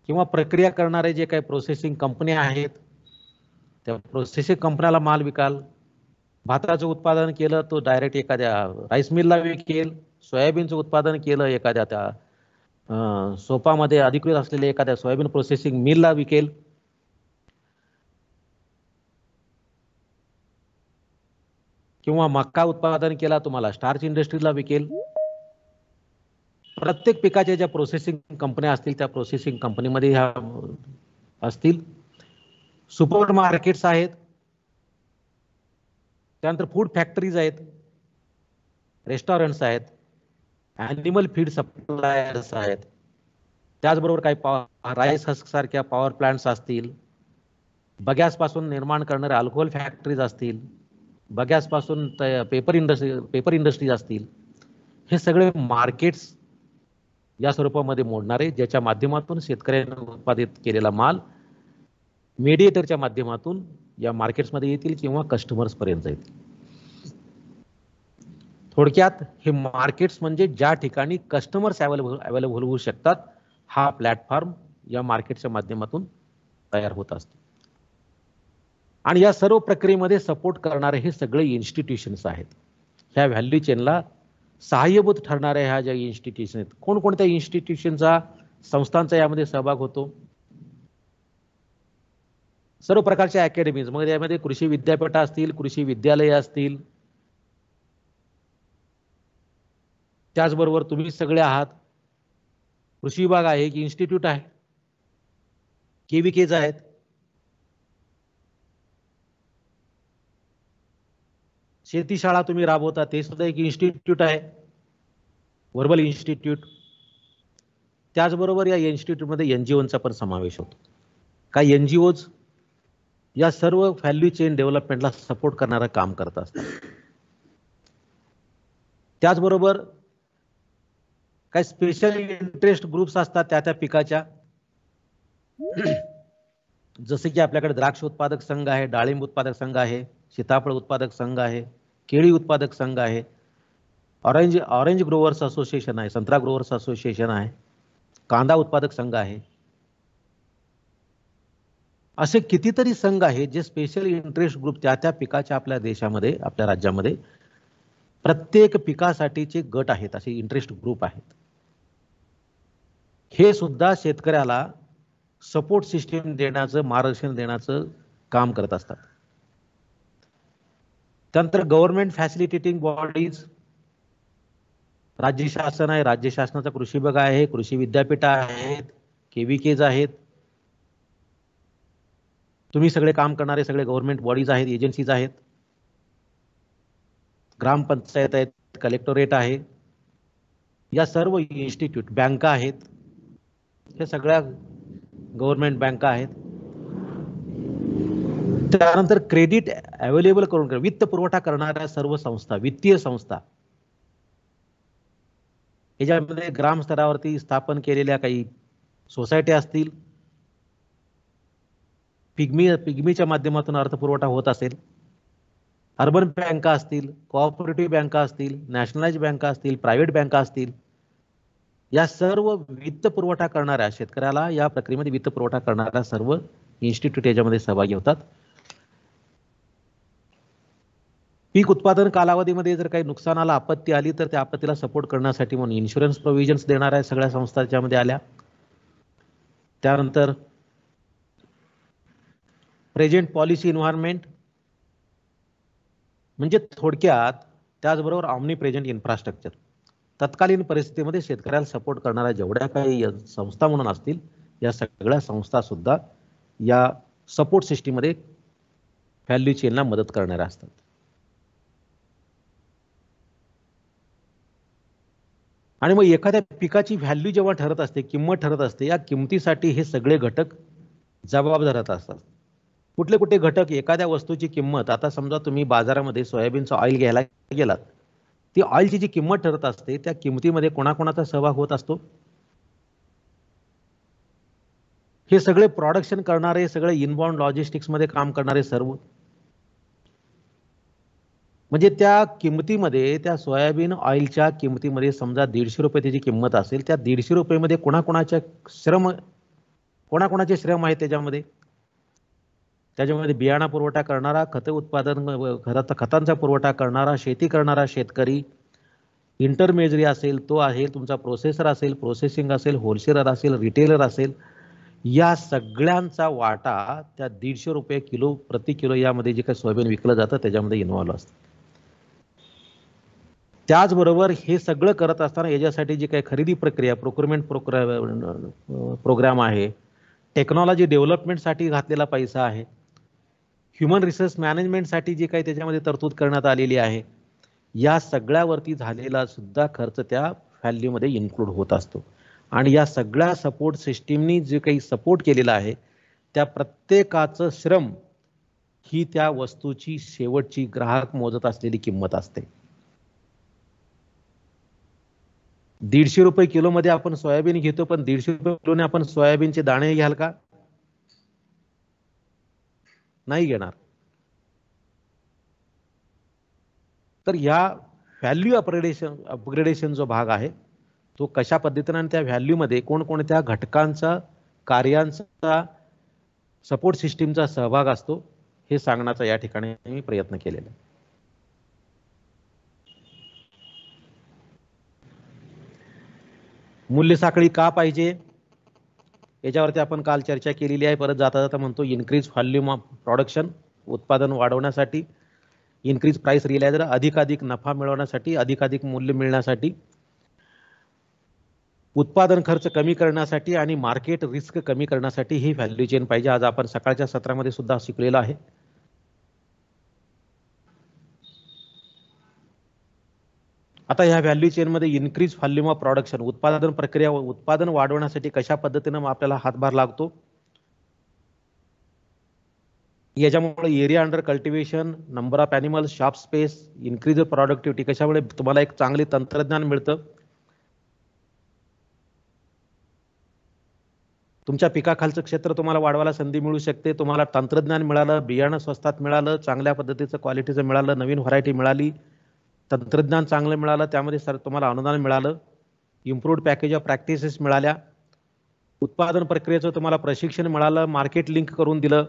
किंवा प्रक्रिया करणारे जे काही प्रोसेसिंग कंपन्या आहेत त्या प्रोसेसिंग कंपन्याला माल विकाल भाताचं उत्पादन केलं तो डायरेक्ट एखाद्या राईस मिलला विकेल सोयाबीनचं उत्पादन केलं एखाद्या त्या सोपामध्ये अधिकृत असलेले एखाद्या सोयाबीन प्रोसेसिंग मिलला विकेल किंवा मक्का उत्पादन केला तुम्हाला स्टार्च इंडस्ट्रीजला विकेल प्रत्येक पिकाच्या ज्या प्रोसेसिंग कंपन्या असतील त्या प्रोसेसिंग कंपनीमध्ये ह्या असतील सुपर मार्केट्स आहेत त्यानंतर फूड फॅक्टरीज आहेत रेस्टॉरंट्स आहेत ॲनिमल फीड सप्लायर्स आहेत त्याचबरोबर काही पॉ राईस हस्क सारख्या पॉवर प्लांट्स असतील बगॅसपासून निर्माण करणारे अल्कोहोल फॅक्टरीज असतील बगॅसपासून पेपर इंडस्ट्री पेपर इंडस्ट्रीज असतील हे सगळे मार्केट्स या स्वरूपामध्ये मोडणारे ज्याच्या माध्यमातून शेतकऱ्यांना उत्पादित केलेला माल मेडिएटरच्या माध्यमातून या मार्केट्समध्ये येतील किंवा कस्टमर्सपर्यंत जाईल थोडक्यात हे मार्केट्स म्हणजे ज्या ठिकाणी कस्टमर्स अवेलेबल अवेलेबल होऊ शकतात हा प्लॅटफॉर्म या मार्केटच्या माध्यमातून तयार होत असतो आणि या सर्व प्रक्रियेमध्ये सपोर्ट करणारे हे सगळे इन्स्टिट्यूशन्स आहेत ह्या व्हॅल्यू चेनला सहाय्यभूत ठरणाऱ्या ह्या ज्या इन्स्टिट्यूशन आहेत कोणकोणत्या इन्स्टिट्यूशनचा संस्थांचा यामध्ये सहभाग होतो सर्व प्रकारच्या अकॅडमीज मग यामध्ये कृषी विद्यापीठ असतील कृषी विद्यालय असतील त्याचबरोबर तुम्ही सगळे आहात कृषी विभाग आहे की इन्स्टिट्यूट आहे केज आहेत शेती शाळा तुम्ही राबवता ते सुद्धा एक इन्स्टिट्यूट आहे वर्बल इन्स्टिट्यूट त्याचबरोबर या इन्स्टिट्यूटमध्ये एन जी ओचा पण समावेश होतो काय एन जी ओज या सर्व व्हॅल्यू चेन डेव्हलपमेंटला सपोर्ट करणारं काम करत असतात त्याचबरोबर काही स्पेशल इंटरेस्ट ग्रुप्स असतात त्या त्या पिकाच्या जसे की आपल्याकडे द्राक्ष उत्पादक संघ आहे डाळिंब उत्पादक संघ आहे सीताफळ उत्पादक संघ आहे केळी उत्पादक संघ आहे ऑरेंज ऑरेंज ग्रोवर्स असोसिएशन आहे संत्रा ग्रोवर्स असोसिएशन आहे कांदा उत्पादक संघ आहे असे कितीतरी संघ आहेत जे स्पेशल इंटरेस्ट ग्रुप त्या त्या पिकाच्या आपल्या देशामध्ये आपल्या राज्यामध्ये प्रत्येक पिकासाठीचे गट आहेत असे इंटरेस्ट ग्रुप आहेत हे सुद्धा शेतकऱ्याला सपोर्ट सिस्टीम देण्याचं मार्गदर्शन देण्याचं काम करत असतात त्यानंतर गव्हर्नमेंट फॅसिलिटेटिंग बॉडीज राज्य शासन आहे राज्य शासनाचा कृषी विभाग आहे कृषी विद्यापीठ आहेत केज आहेत तुम्ही सगळे काम करणारे सगळे गव्हर्नमेंट बॉडीज आहेत एजन्सीज आहेत ग्रामपंचायत आहेत कलेक्टोरेट आहे या सर्व इन्स्टिट्यूट बँका आहेत हे सगळ्या गव्हर्नमेंट बँका आहेत त्यानंतर क्रेडिट अवेलेबल करून वित्त पुरवठा करणाऱ्या सर्व संस्था वित्तीय संस्था याच्यामध्ये ग्रामस्तरावरती स्थापन केलेल्या काही सोसायटी असतील पिग्मी पिग्मीच्या माध्यमातून अर्थपुरवठा होत असेल अर्बन बँका असतील कोऑपरेटिव्ह बँका असतील नॅशनलाइज बँका असतील प्रायव्हेट बँका असतील या सर्व वित्त पुरवठा करणाऱ्या शेतकऱ्याला या प्रक्रियेमध्ये वित्त पुरवठा करणाऱ्या सर्व इन्स्टिट्यूट याच्यामध्ये सहभागी होतात पीक उत्पादन कालावधीमध्ये जर काही नुकसानाला आपत्ती आली तर त्या आपत्तीला सपोर्ट करण्यासाठी म्हणून इन्शुरन्स प्रोव्हिजन्स देणाऱ्या सगळ्या संस्था आल्या त्यानंतर प्रेझेंट पॉलिसी इन्व्हायरमेंट म्हणजे थोडक्यात त्याचबरोबर ऑमनी प्रेझेंट इन्फ्रास्ट्रक्चर तत्कालीन परिस्थितीमध्ये शेतकऱ्याला सपोर्ट करणाऱ्या जेवढ्या काही संस्था म्हणून असतील या सगळ्या संस्था सुद्धा या सपोर्ट सिस्टीममध्ये व्हॅल्यू चेनला मदत करणाऱ्या असतात आणि मग एखाद्या पिकाची व्हॅल्यू जेव्हा ठरत असते किंमत ठरत असते या किमतीसाठी हे सगळे घटक जबाबदार असतात कुठले कुठे घटक एखाद्या वस्तूची किंमत आता समजा तुम्ही बाजारामध्ये सोयाबीनचं ऑइल घ्यायला गेलात ती ऑइलची जी किंमत ठरत असते त्या किमतीमध्ये कोणाकोणाचा सहभाग होत असतो हे सगळे प्रॉडक्शन करणारे सगळे इनबाउंड लॉजिस्टिक्समध्ये काम करणारे सर्व म्हणजे त्या किमतीमध्ये त्या सोयाबीन ऑइलच्या किमतीमध्ये समजा दीडशे रुपये त्याची किंमत असेल त्या दीडशे रुपयेमध्ये कोणाकोणाच्या श्रम कोणाकोणाचे श्रम आहेत त्याच्यामध्ये त्याच्यामध्ये बियाणा पुरवठा करणारा खत उत्पादन खतांचा पुरवठा करणारा शेती करणारा शेतकरी इंटरमेजरी असेल तो आहे तुमचा प्रोसेसर असेल प्रोसेसिंग असेल होलसेलर असेल रिटेलर असेल या सगळ्यांचा वाटा त्या दीडशे रुपये किलो प्रति किलो यामध्ये जे काही सोयाबीन विकलं जातं त्याच्यामध्ये इन्व्हॉल्व्ह असतं त्याचबरोबर हे सगळं करत असताना याच्यासाठी जी काही खरेदी प्रक्रिया प्रोक्युरमेंट प्रोग्राम आहे टेक्नॉलॉजी डेव्हलपमेंटसाठी घातलेला पैसा आहे ह्युमन रिसोर्स मॅनेजमेंटसाठी जी काही त्याच्यामध्ये तरतूद करण्यात आलेली आहे या सगळ्यावरती झालेला सुद्धा खर्च त्या फॅल्यूमध्ये इन्क्लूड होत असतो आणि या सगळ्या सपोर्ट सिस्टीमनी जे काही सपोर्ट केलेला आहे त्या प्रत्येकाचं श्रम ही त्या वस्तूची शेवटची ग्राहक मोजत असलेली किंमत असते दीडशे रुपये किलोमध्ये आपण सोयाबीन घेतो पण दीडशे रुपये किलोने आपण सोयाबीनचे दाणे घ्याल का नाही घेणार तर या व्हॅल्यू अपग्रेडेशन अपग्रेडेशन जो भाग आहे तो कशा पद्धतीने आणि त्या व्हॅल्यूमध्ये कोणकोणत्या घटकांचा कार्यांचा सपोर्ट सिस्टीमचा सहभाग असतो हे सांगण्याचा या ठिकाणी मी प्रयत्न केलेला मूल्य साखळी का पाहिजे याच्यावरती आपण काल चर्चा केलेली आहे परत जाता जाता म्हणतो इन्क्रीज व्हॉल्यूम ऑफ प्रॉडक्शन उत्पादन वाढवण्यासाठी इन्क्रीज प्राईस रिलायझर अधिकाधिक नफा मिळवण्यासाठी अधिकाधिक मूल्य मिळण्यासाठी उत्पादन खर्च कमी करण्यासाठी आणि मार्केट रिस्क कमी करण्यासाठी ही व्हॅल्यू चेन पाहिजे आज आपण सकाळच्या सत्रामध्ये सुद्धा शिकलेलं आहे आता ह्या व्हॅल्यू चेनमध्ये इन्क्रीज व्हॉल्यूम ऑफ प्रोडक्शन उत्पादन प्रक्रिया उत्पादन वाढवण्यासाठी कशा पद्धतीनं आपल्याला हातभार लागतो याच्यामुळे area under cultivation number of animal shop space increase productivity कशामुळे तुम्हाला एक चांगले तंत्रज्ञान मिळतं तुमच्या पिकाखालचं क्षेत्र तुम्हाला वाढवायला संधी मिळू शकते तुम्हाला तंत्रज्ञान मिळालं बियाणं स्वस्तात मिळालं चांगल्या पद्धतीचं क्वालिटीचं मिळालं नवीन व्हरायटी मिळाली तंत्रज्ञान चांगलं मिळालं त्यामध्ये सर तुम्हाला अनुदान मिळालं इम्प्रूव्ड पॅकेज ऑफ प्रॅक्टिसेस मिळाल्या उत्पादन प्रक्रियेचं तुम्हाला प्रशिक्षण मिळालं मार्केट लिंक करून दिलं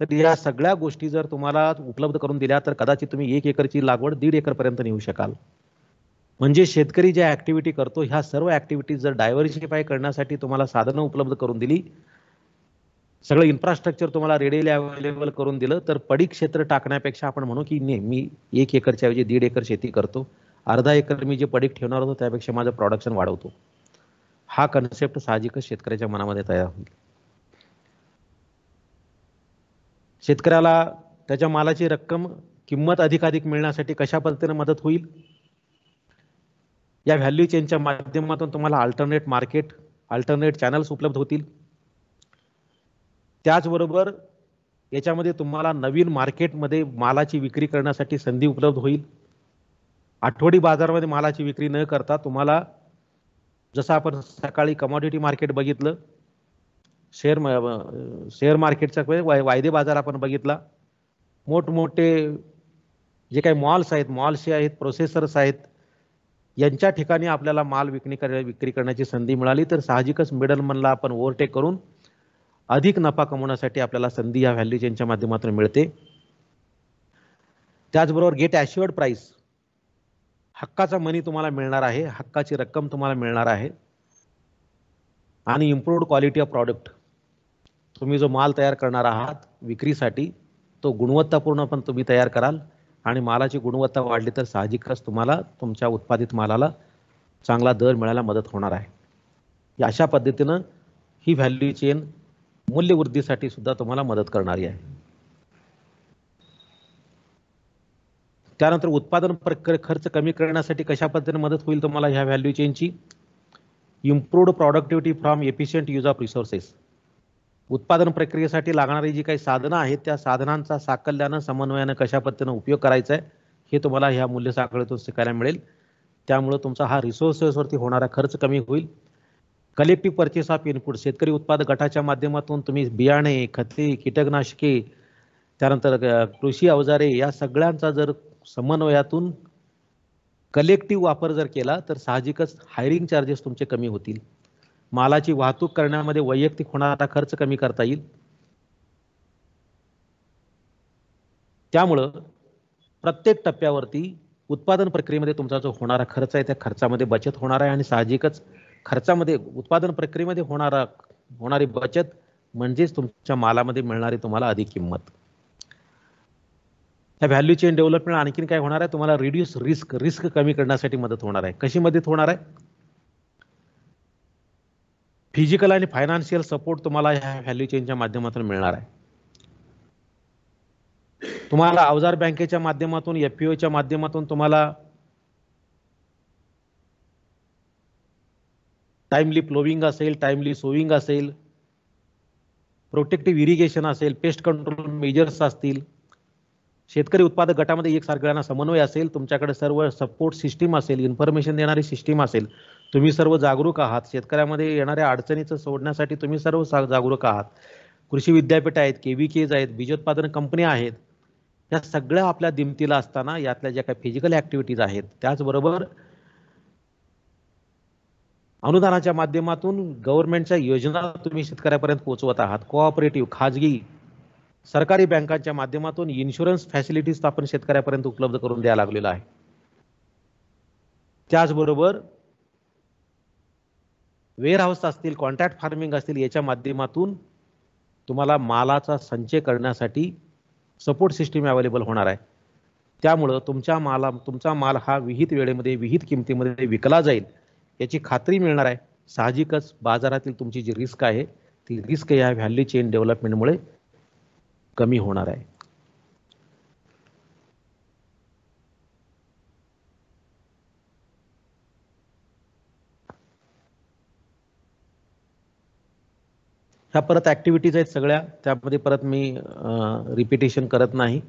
तर या सगळ्या गोष्टी जर तुम्हाला उपलब्ध करून दिल्या तर कदाचित तुम्ही एक एकरची लागवड दीड एकरपर्यंत नेऊ शकाल म्हणजे शेतकरी ज्या ऍक्टिव्हिटी करतो ह्या सर्व ऍक्टिव्हिटीज जर डायव्हर्सिफाय करण्यासाठी तुम्हाला साधनं उपलब्ध करून दिली सगळं इन्फ्रास्ट्रक्चर तुम्हाला रेडीली अवेलेबल करून दिलं तर पडीक क्षेत्र टाकण्यापेक्षा आपण म्हणू की नाही मी एक एकरच्या ऐवजी दीड एकर शेती करतो अर्धा एकर मी जे पडीक ठेवणार होतो त्यापेक्षा माझं प्रोडक्शन वाढवतो हा कन्सेप्ट साहजिकच शेतकऱ्याच्या मनामध्ये तयार होईल शेतकऱ्याला त्याच्या मालाची रक्कम किंमत अधिकाधिक मिळण्यासाठी कशा पद्धतीने मदत होईल या व्हॅल्यू चेनच्या माध्यमातून तुम्हाला अल्टरनेट मार्केट अल्टरनेट चॅनल्स उपलब्ध होतील त्याचबरोबर याच्यामध्ये तुम्हाला नवीन मार्केटमध्ये मालाची विक्री करण्यासाठी संधी उपलब्ध होईल आठवडी बाजारामध्ये मालाची विक्री न करता तुम्हाला जसं आपण सकाळी कमॉडिटी मार्केट बघितलं शेअर शेअर मार्केटचा वाय वायदे बाजार आपण बघितला मोठमोठे जे काही मॉल्स आहेत मॉल्सचे आहेत प्रोसेसर्स आहेत यांच्या ठिकाणी आपल्याला माल विक्री कर विक्री करण्याची संधी मिळाली तर साहजिकच मिडलमनला आपण ओव्हरटेक करून अधिक नफा कमवण्यासाठी आपल्याला संधी या व्हॅल्यू चेनच्या माध्यमातून मिळते त्याचबरोबर गेट ॲश्युअर्ड प्राईस हक्काचा मनी तुम्हाला मिळणार आहे हक्काची रक्कम तुम्हाला मिळणार आहे आणि इम्प्रूव्ड क्वालिटी ऑफ प्रॉडक्ट तुम्ही जो माल तयार करणार आहात विक्रीसाठी तो गुणवत्तापूर्ण पण तुम्ही तयार कराल आणि मालाची गुणवत्ता वाढली तर साहजिकच तुम्हाला तुमच्या उत्पादित मालाला चांगला दर मिळायला मदत होणार आहे अशा पद्धतीनं ही व्हॅल्यू चेन मूल्यवृद्धीसाठी सुद्धा तुम्हाला मदत करणारी आहे त्यानंतर उत्पादन खर्च कमी करण्यासाठी कशा पद्धतीने मदत होईल तुम्हाला ह्या व्हॅल्यू चेनची improved productivity from efficient use of resources उत्पादन प्रक्रियेसाठी लागणारी जी काही साधनं आहेत त्या साधनांचा साकल्यानं समन्वयानं कशा पद्धतीनं उपयोग करायचा आहे हे तुम्हाला ह्या मूल्य साखळीतून शिकायला मिळेल त्यामुळे तुमचा हा रिसोर्सेसवरती होणारा खर्च कमी होईल कलेक्टिव्ह परचेस ऑफ इनपुट शेतकरी उत्पादक गटाच्या माध्यमातून तुम्ही बियाणे खते कीटकनाशके त्यानंतर कृषी अवजारे या सगळ्यांचा जर समन्वयातून कलेक्टिव्ह वापर जर केला तर साहजिकच हायरिंग चार्जेस तुमचे कमी होतील मालाची वाहतूक करण्यामध्ये वैयक्तिक होणारा खर्च कमी करता येईल त्यामुळं प्रत्येक टप्प्यावरती उत्पादन प्रक्रियेमध्ये तुमचा जो होणारा खर्च आहे त्या खर्चामध्ये बचत होणार आहे आणि साहजिकच खर्चामध्ये उत्पादन प्रक्रियेमध्ये होणारा होणारी बचत म्हणजेच तुमच्या मालामध्ये मिळणारी तुम्हाला अधिक किंमत या व्हॅल्यू चेन डेव्हलपमेंट आणखीन काय होणार आहे तुम्हाला रिड्यूस रिस्क रिस्क कमी करण्यासाठी मदत होणार आहे कशी मदत होणार आहे फिजिकल आणि फायनान्शियल सपोर्ट तुम्हाला ह्या व्हॅल्यू चेनच्या माध्यमातून मिळणार आहे तुम्हाला अवजार बँकेच्या माध्यमातून एफपीओच्या माध्यमातून तुम्हाला टाईमली प्लोविंग असेल टाईमली सोविंग असेल प्रोटेक्टिव्ह इरिगेशन असेल पेस्ट कंट्रोल मेजर्स असतील शेतकरी उत्पादक गटामध्ये एक सारख्या समन्वय असेल तुमच्याकडे सर्व सपोर्ट सिस्टीम असेल इन्फॉर्मेशन देणारी सिस्टीम असेल तुम्ही सर्व जागरूक आहात शेतकऱ्यामध्ये येणाऱ्या अडचणीचं सोडण्यासाठी तुम्ही सर्व जागरूक आहात कृषी विद्यापीठ आहेत के व्ही केज आहेत बीजोत्पादन कंपन्या आहेत या सगळ्या आपल्या दिमतीला असताना यातल्या ज्या काही फिजिकल ॲक्टिव्हिटीज आहेत त्याचबरोबर अनुदानाच्या माध्यमातून गव्हर्नमेंटच्या योजना तुम्ही शेतकऱ्यापर्यंत पोहोचवत आहात कोऑपरेटिव्ह खाजगी सरकारी बँकांच्या माध्यमातून इन्शुरन्स फॅसिलिटीज आपण शेतकऱ्यापर्यंत उपलब्ध करून द्यायला लागलेलो आहे त्याचबरोबर वेअरहाऊस असतील कॉन्ट्रॅक्ट फार्मिंग असतील याच्या माध्यमातून तुम्हाला मालाचा संचय करण्यासाठी सपोर्ट सिस्टीम अवेलेबल होणार आहे त्यामुळं तुमच्या माला तुमचा माल हा विहित वेळेमध्ये विहित किमतीमध्ये विकला जाईल याची खात्री मिळणार आहे साहजिकच बाजारातील तुमची जी रिस्क आहे ती रिस्क या व्हॅल्यू चेन डेव्हलपमेंटमुळे कमी होणार आहे ह्या परत ॲक्टिव्हिटीज आहेत सगळ्या त्यामध्ये परत मी रिपिटेशन करत नाही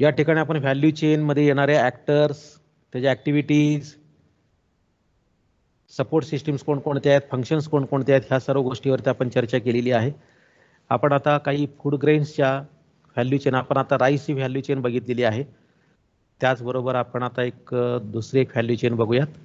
या ठिकाणी आपण व्हॅल्यू चेनमध्ये येणारे ॲक्टर्स त्याच्या ॲक्टिव्हिटीज सपोर्ट सिस्टीम्स कोणकोणत्या आहेत फंक्शन्स कोणकोणते आहेत ह्या सर्व गोष्टीवरती आपण चर्चा केलेली आहे आपण आता काही फूड ग्रेन्सच्या व्हॅल्यू चेन आपण आता राईस व्हॅल्यू चेन बघितलेली आहे त्याचबरोबर आपण आता एक दुसरी एक व्हॅल्यू चेन बघूयात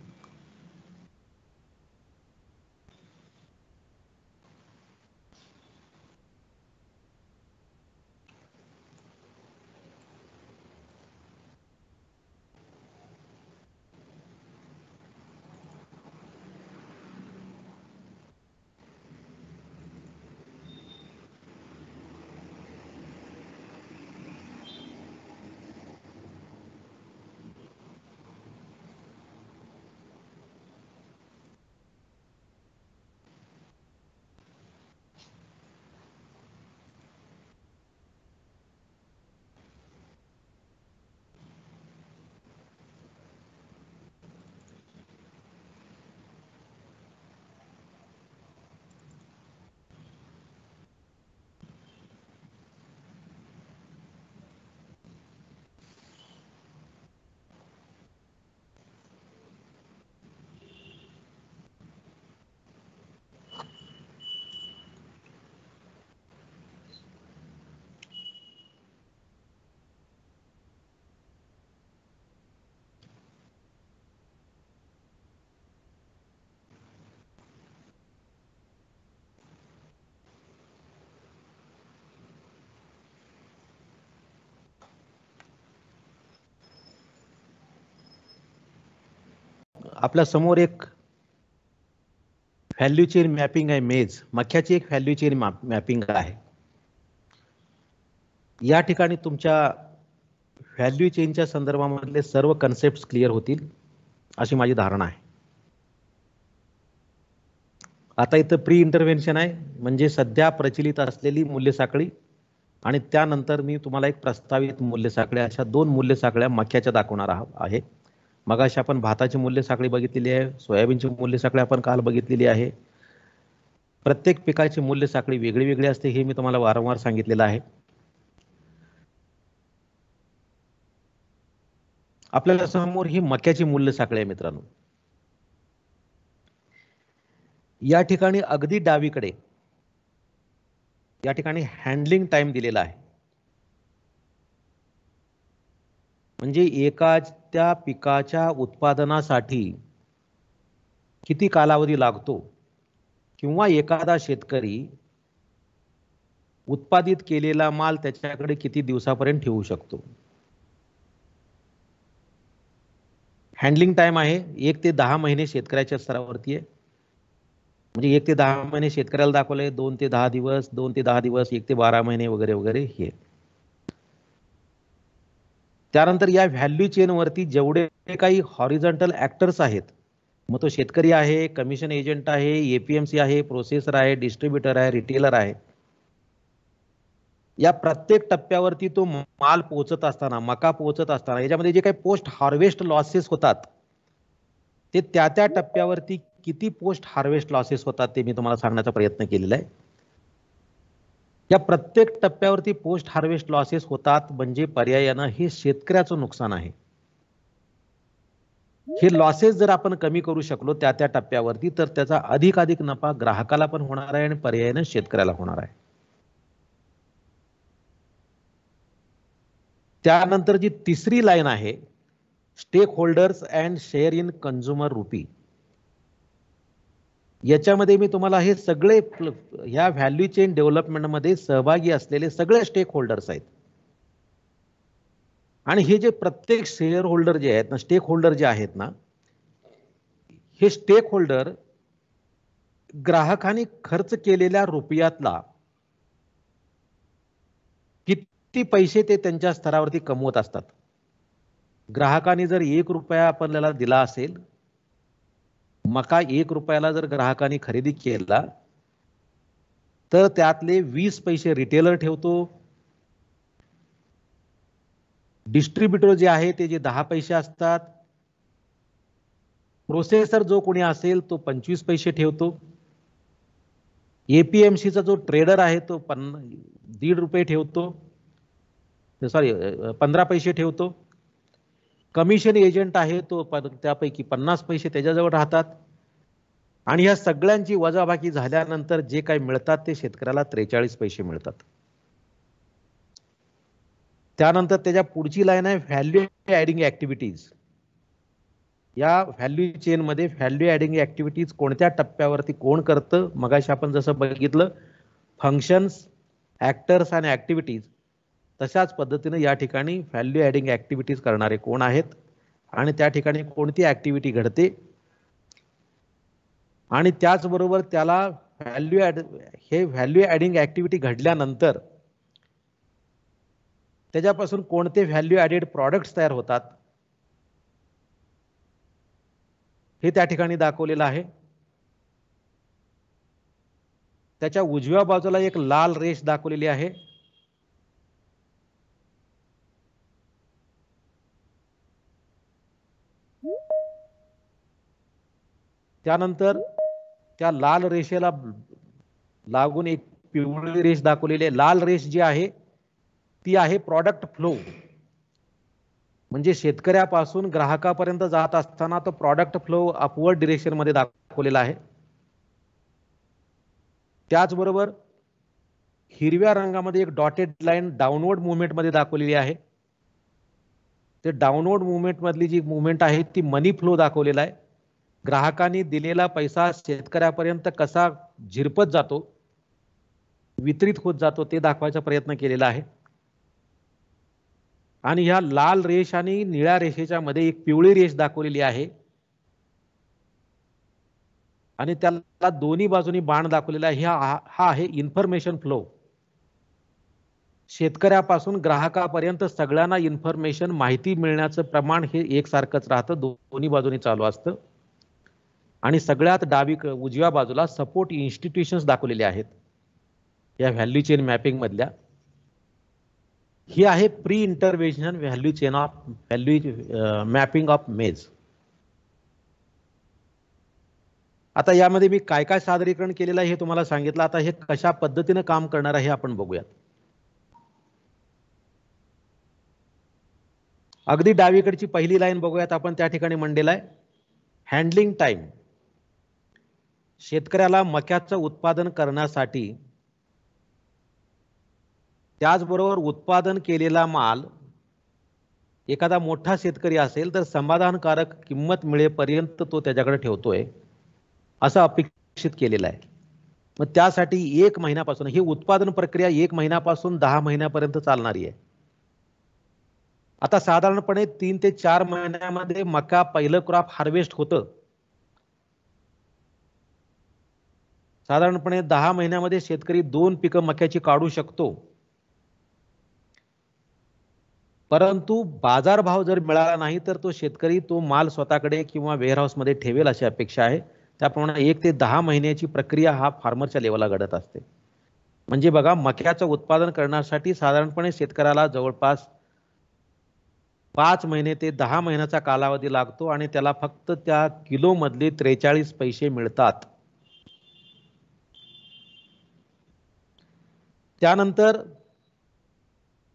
आपल्या समोर एक व्हॅल्यू चेन मॅपिंग आहे मेज मख्याची एक व्हॅल्यू चेन मॅपिंग आहे या ठिकाणी तुमच्या व्हॅल्यू चेनच्या संदर्भामधले सर्व कन्सेप्ट क्लिअर होतील अशी माझी धारणा आहे आता इथं प्री इंटरव्हेन्शन आहे म्हणजे सध्या प्रचलित असलेली मूल्य साखळी आणि त्यानंतर मी तुम्हाला एक प्रस्तावित मूल्य साखळी अशा दोन मूल्य साखळ्या मख्याच्या दाखवणार आहे अशी आपण भाताची मूल्य साखळी बघितलेली आहे सोयाबीनची मूल्य साखळी आपण काल बघितलेली आहे प्रत्येक पिकाची मूल्य साखळी वेगळी वेगळी असते हे मी तुम्हाला वारंवार सांगितलेलं आहे आपल्याला समोर ही मक्याची मूल्य साखळी आहे मित्रांनो या ठिकाणी अगदी डावीकडे या ठिकाणी हँडलिंग टाइम दिलेला आहे म्हणजे एका त्या पिकाच्या उत्पादनासाठी किती कालावधी लागतो किंवा एखादा शेतकरी उत्पादित केलेला माल त्याच्याकडे किती दिवसापर्यंत ठेवू शकतो हँडलिंग टाईम आहे एक ते दहा महिने शेतकऱ्याच्या स्तरावरती आहे म्हणजे एक ते दहा महिने शेतकऱ्याला दाखवले दोन ते दहा दिवस दोन ते दहा दिवस एक ते बारा महिने वगैरे वगैरे हे त्यानंतर या व्हॅल्यू चेनवरती जेवढे काही हॉरिझॉन्टल ॲक्टर्स आहेत मग तो शेतकरी आहे कमिशन एजंट आहे एपीएमसी आहे प्रोसेसर आहे डिस्ट्रीब्युटर आहे रिटेलर आहे या प्रत्येक टप्प्यावरती तो माल पोहोचत असताना मका पोहोचत असताना याच्यामध्ये जे काही पोस्ट हार्वेस्ट लॉसेस होतात ते त्या त्या टप्प्यावरती किती पोस्ट हार्वेस्ट लॉसेस होतात ते मी तुम्हाला सांगण्याचा प्रयत्न केलेला आहे या प्रत्येक टप्प्यावरती पोस्ट हार्वेस्ट लॉसेस होतात म्हणजे पर्यायानं हे शेतकऱ्याचं नुकसान आहे हे लॉसेस जर आपण कमी करू शकलो त्या त्या टप्प्यावरती तर त्याचा अधिकाधिक नफा ग्राहकाला पण होणार आहे आणि पर्यायानं शेतकऱ्याला होणार आहे त्यानंतर जी तिसरी लाईन आहे stakeholders and share in consumer rupee याच्यामध्ये मी तुम्हाला हे सगळे ह्या व्हॅल्यू चेन डेव्हलपमेंटमध्ये सहभागी असलेले सगळे स्टेक होल्डर्स आहेत आणि हे जे प्रत्येक शेअर होल्डर जे आहेत ना स्टेक होल्डर जे आहेत ना हे स्टेक होल्डर ग्राहकांनी खर्च केलेल्या रुपयातला किती पैसे ते त्यांच्या स्तरावरती कमवत असतात ग्राहकाने जर एक रुपया आपल्याला दिला असेल मका एक रुपयाला जर ग्राहकांनी खरेदी केला तर त्यातले वीस पैसे रिटेलर ठेवतो डिस्ट्रीब्युटर जे आहे ते जे दहा पैसे असतात प्रोसेसर जो कोणी असेल तो पंचवीस पैसे ठेवतो एपीएमसीचा जो ट्रेडर आहे तो पन्ना दीड रुपये ठेवतो सॉरी पंधरा पैसे ठेवतो कमिशन एजंट आहे तो त्यापैकी पन्नास पैसे त्याच्याजवळ राहतात आणि ह्या सगळ्यांची वजाबाकी झाल्यानंतर जे काही मिळतात ते शेतकऱ्याला त्रेचाळीस पैसे मिळतात त्यानंतर त्याच्या पुढची लाईन आहे व्हॅल्यू ॲडिंग ऍक्टिव्हिटीज या व्हॅल्यू चेनमध्ये व्हॅल्यू ॲडिंग ऍक्टिव्हिटीज कोणत्या टप्प्यावरती कोण करतं मगाशी आपण जसं बघितलं फंक्शन्स ॲक्टर्स आणि ऍक्टिव्हिटीज तशाच पद्धतीने या ठिकाणी व्हॅल्यू ॲडिंग ॲक्टिव्हिटीज करणारे कोण आहेत आणि त्या ठिकाणी कोणती ॲक्टिव्हिटी घडते आणि त्याचबरोबर त्याला व्हॅल्यू ॲड हे व्हॅल्यू ॲडिंग ॲक्टिव्हिटी घडल्यानंतर त्याच्यापासून कोणते व्हॅल्यू ॲडेड प्रॉडक्ट्स तयार होतात हे त्या ठिकाणी दाखवलेलं आहे त्याच्या उजव्या बाजूला एक लाल रेष दाखवलेली आहे त्यानंतर त्या लाल रेषेला लागून एक पिवळी रेष दाखवलेली आहे लाल रेष जी आहे ती आहे प्रॉडक्ट फ्लो म्हणजे शेतकऱ्यापासून ग्राहकापर्यंत जात असताना तो प्रॉडक्ट फ्लो अपवर्ड मध्ये दाखवलेला आहे त्याचबरोबर हिरव्या रंगामध्ये एक डॉटेड लाईन डाउनवर्ड मुवमेंटमध्ये दाखवलेली आहे ते मुवमेंट मधली जी मुवमेंट आहे ती मनी फ्लो दाखवलेला आहे ग्राहकांनी दिलेला पैसा शेतकऱ्यापर्यंत कसा झिरपत जातो वितरित होत जातो ते दाखवायचा प्रयत्न केलेला आहे आणि ह्या लाल रेष आणि निळ्या रेषेच्या मध्ये एक पिवळी रेष दाखवलेली आहे आणि त्याला दोन्ही बाजूनी बाण दाखवलेला आहे हा हा आहे इन्फॉर्मेशन फ्लो शेतकऱ्यापासून ग्राहकापर्यंत सगळ्यांना इन्फॉर्मेशन माहिती मिळण्याचं प्रमाण हे एकसारखंच राहतं दोन्ही बाजूनी चालू असतं आणि सगळ्यात डावी उजव्या बाजूला सपोर्ट इन्स्टिट्यूशन्स दाखवलेले आहेत या व्हॅल्यू चेन मॅपिंग मधल्या ही आहे pre intervention value chain of value mapping of maize आता यामध्ये मी काय काय सादरीकरण केलेलं आहे हे तुम्हाला सांगितलं आता हे कशा पद्धतीनं काम करणार आहे आपण बघूयात अगदी डावीकडची पहिली लाईन बघूयात आपण त्या ठिकाणी म्हणलेला आहे हँडलिंग टाइम शेतकऱ्याला मक्याचं उत्पादन करण्यासाठी त्याचबरोबर उत्पादन केलेला माल एखादा मोठा शेतकरी असेल तर समाधानकारक किंमत मिळेपर्यंत तो त्याच्याकडे ठेवतोय असं अपेक्षित केलेलं आहे मग त्यासाठी एक महिन्यापासून ही उत्पादन प्रक्रिया एक महिन्यापासून दहा महिन्यापर्यंत चालणारी आहे आता साधारणपणे तीन ते चार महिन्यामध्ये मका पहिलं क्रॉप हार्वेस्ट होतं साधारणपणे दहा महिन्यामध्ये शेतकरी दोन पिकं मक्याची काढू शकतो परंतु बाजारभाव जर मिळाला नाही तर तो शेतकरी तो माल स्वतःकडे किंवा वेअरहाऊसमध्ये ठेवेल अशी अपेक्षा आहे त्याप्रमाणे एक ते दहा महिन्याची प्रक्रिया हा फार्मरच्या लेवलला घडत असते म्हणजे बघा मक्याचं उत्पादन करण्यासाठी साधारणपणे शेतकऱ्याला जवळपास पाच महिने ते दहा महिन्याचा कालावधी लागतो आणि त्याला फक्त त्या किलोमधले त्रेचाळीस पैसे मिळतात त्यानंतर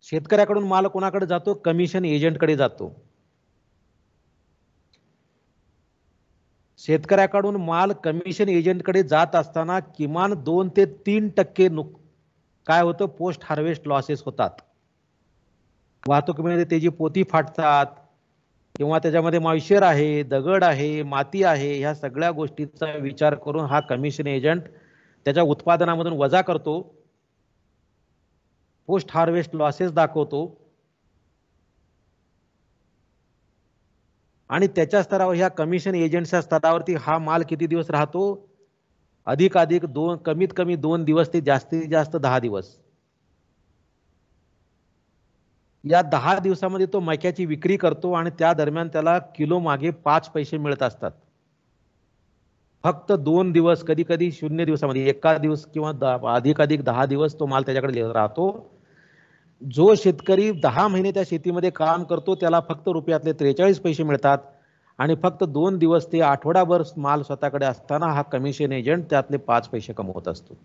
शेतकऱ्याकडून माल कोणाकडे जातो कमिशन एजंटकडे जातो शेतकऱ्याकडून माल कमिशन एजंटकडे जात असताना किमान दोन ते तीन टक्के नुक काय होतं पोस्ट हार्वेस्ट लॉसेस होतात वाहतुकीमध्ये त्याची पोती फाटतात किंवा त्याच्यामध्ये मॉइश्चर आहे दगड आहे माती आहे ह्या सगळ्या गोष्टीचा विचार करून हा कमिशन एजंट त्याच्या उत्पादनामधून वजा करतो पोस्ट हार्वेस्ट लॉसेस दाखवतो आणि त्याच्या स्तरावर ह्या कमिशन एजंटच्या स्तरावरती हा माल किती दिवस राहतो अधिकाधिक दोन कमीत कमी दोन दिवस ते जास्तीत जास्त दहा दिवस या दहा दिवसामध्ये तो मक्याची विक्री करतो आणि त्या दरम्यान त्याला किलो मागे पाच पैसे मिळत असतात फक्त दोन दिवस कधी कधी शून्य दिवसामध्ये एका दिवस किंवा अधिकाधिक दहा दिवस तो माल त्याच्याकडे राहतो जो शेतकरी दहा महिने त्या शेतीमध्ये काम करतो त्याला फक्त रुपयातले त्रेचाळीस पैसे मिळतात आणि फक्त दोन दिवस ते आठवडाभर माल स्वतःकडे असताना हा कमिशन एजंट त्यातले पाच पैसे कमवत असतो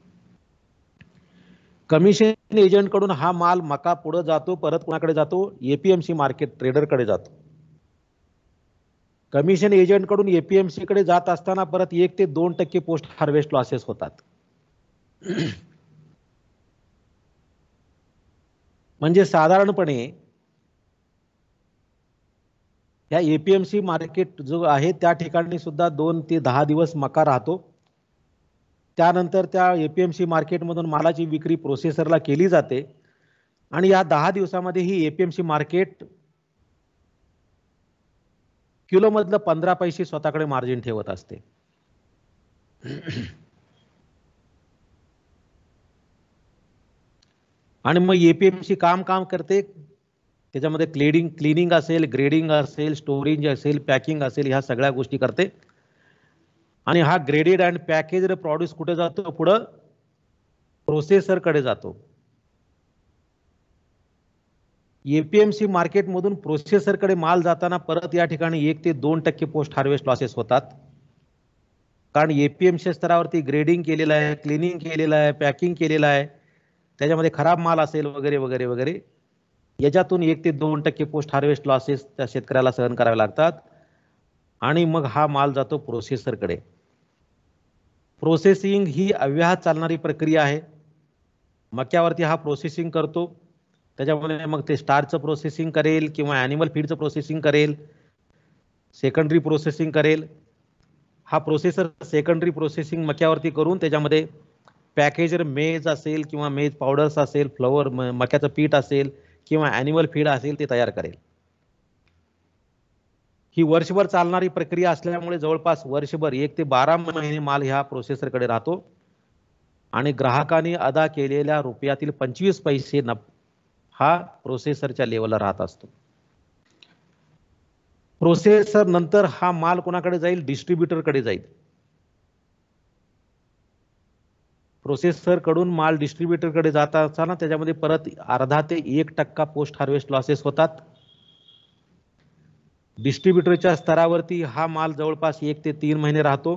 कमिशन एजंट कडून हा माल मका पुढे जातो परत कोणाकडे जातो एपीएमसी मार्केट ट्रेडरकडे जातो कमिशन एजंट कडून एपीएमसी कडे जात असताना परत एक ते दोन टक्के पोस्ट हार्वेस्ट लॉसेस होतात म्हणजे साधारणपणे या एपीएमसी मार्केट जो आहे त्या ठिकाणी सुद्धा दोन ते दहा दिवस मका राहतो त्यानंतर त्या एपीएमसी मार्केटमधून मालाची विक्री प्रोसेसरला केली जाते आणि या दहा दिवसामध्ये ही एपीएमसी मार्केट किलोमधलं पंधरा पैसे स्वतःकडे मार्जिन ठेवत असते आणि मग एपीएमसी काम काम करते त्याच्यामध्ये क्लिडिंग क्लिनिंग असेल ग्रेडिंग असेल स्टोरेज असेल पॅकिंग असेल ह्या सगळ्या गोष्टी करते आणि हा ग्रेडेड अँड पॅकेज प्रॉड्यूस कुठे जातो पुढं प्रोसेसरकडे जातो एपीएमसी मार्केटमधून प्रोसेसरकडे माल जाताना परत या ठिकाणी एक ते दोन टक्के पोस्ट हार्वेस्ट लॉसेस होतात कारण एपीएमसी स्तरावरती ग्रेडिंग केलेलं आहे क्लिनिंग केलेलं आहे पॅकिंग केलेलं आहे त्याच्यामध्ये खराब माल असेल वगैरे वगैरे वगैरे याच्यातून एक ते दोन टक्के पोस्ट हार्वेस्ट लॉसेस त्या शेतकऱ्याला सहन करावे लागतात आणि मग हा माल जातो प्रोसेसरकडे प्रोसेसिंग ही अव्याहत चालणारी प्रक्रिया आहे मक्यावरती हा प्रोसेसिंग करतो त्याच्यामध्ये मग ते स्टारचं प्रोसेसिंग करेल किंवा ॲनिमल फीडचं प्रोसेसिंग करेल सेकंडरी प्रोसेसिंग करेल हा प्रोसेसर सेकंडरी प्रोसेसिंग मक्यावरती करून त्याच्यामध्ये पॅकेजर मेज असेल किंवा मेज पावडर्स असेल फ्लॉवर मक्याचं पीठ असेल किंवा ॲनिमल फीड असेल ते तयार करेल ही वर्षभर चालणारी प्रक्रिया असल्यामुळे जवळपास वर्षभर एक ते बारा महिने माल ह्या प्रोसेसरकडे राहतो आणि ग्राहकाने अदा केलेल्या रुपयातील पंचवीस पैसे न हा प्रोसेसरच्या लेवलला राहत असतो प्रोसेसर नंतर हा माल कोणाकडे जाईल डिस्ट्रीब्युटरकडे जाईल प्रोसेसरकडून माल डिस्ट्रीब्युटरकडे जात असताना त्याच्यामध्ये परत अर्धा ते एक टक्का पोस्ट हार्वेस्ट लॉसेस होतात डिस्ट्रीब्युटरच्या स्तरावरती हा माल जवळपास एक ते तीन महिने राहतो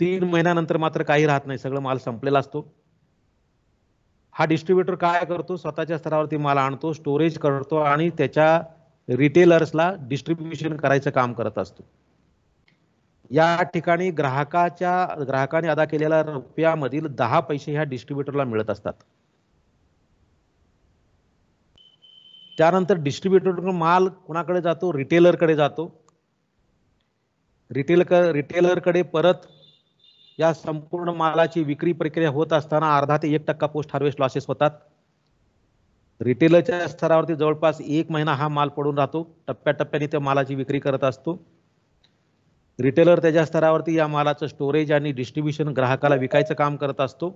तीन महिन्यानंतर मात्र काही राहत नाही सगळं माल संपलेला असतो हा डिस्ट्रीब्युटर काय करतो स्वतःच्या स्तरावरती माल आणतो स्टोरेज करतो आणि त्याच्या रिटेलर्सला डिस्ट्रीब्युशन करायचं काम करत असतो या ठिकाणी ग्राहकाच्या ग्राहकाने अदा केलेल्या रुपयामधील दहा पैसे ह्या डिस्ट्रीब्युटरला मिळत असतात त्यानंतर डिस्ट्रीब्युटर माल कुणाकडे जातो रिटेलरकडे जातो रिटेल रिटेलरकडे परत या संपूर्ण मालाची विक्री प्रक्रिया होत असताना अर्धा ते एक टक्का पोस्ट हार्वेस्ट लॉसेस होतात रिटेलरच्या स्तरावरती जवळपास एक महिना हा माल पडून राहतो टप्प्याटप्प्याने त्या मालाची विक्री करत असतो रिटेलर त्याच्या स्तरावरती या मालाचं स्टोरेज आणि डिस्ट्रीब्युशन ग्राहकाला विकायचं काम करत असतो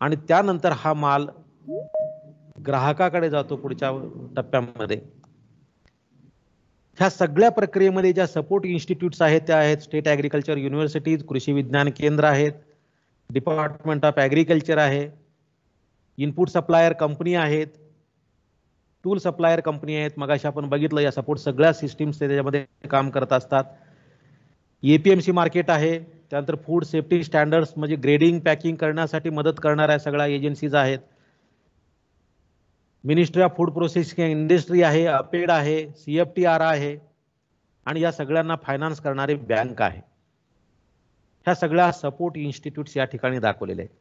आणि त्यानंतर हा माल ग्राहकाकडे जातो पुढच्या टप्प्यामध्ये ह्या सगळ्या प्रक्रियेमध्ये ज्या सपोर्ट इन्स्टिट्यूट्स आहेत त्या आहेत स्टेट ॲग्रिकल्चर युनिव्हर्सिटीज कृषी विज्ञान केंद्र आहेत डिपार्टमेंट ऑफ ॲग्रिकल्चर आहे इनपुट सप्लायर कंपनी आहेत टूल सप्लायर कंपनी आहेत मगाशी आपण बघितलं या सपोर्ट सगळ्या सिस्टीम्स ते त्याच्यामध्ये काम करत असतात एपीएमसी मार्केट आहे त्यानंतर फूड सेफ्टी स्टँडर्ड्स म्हणजे ग्रेडिंग पॅकिंग करण्यासाठी मदत करणाऱ्या सगळ्या एजन्सीज आहेत ministry of food processing industry आहे अपेड आहे सी एफ टी आर आहे आणि या सगळ्यांना फायनान्स करणारी बँक आहे ह्या सगळ्या सपोर्ट इन्स्टिट्यूट्स या ठिकाणी दाखवलेल्या आहेत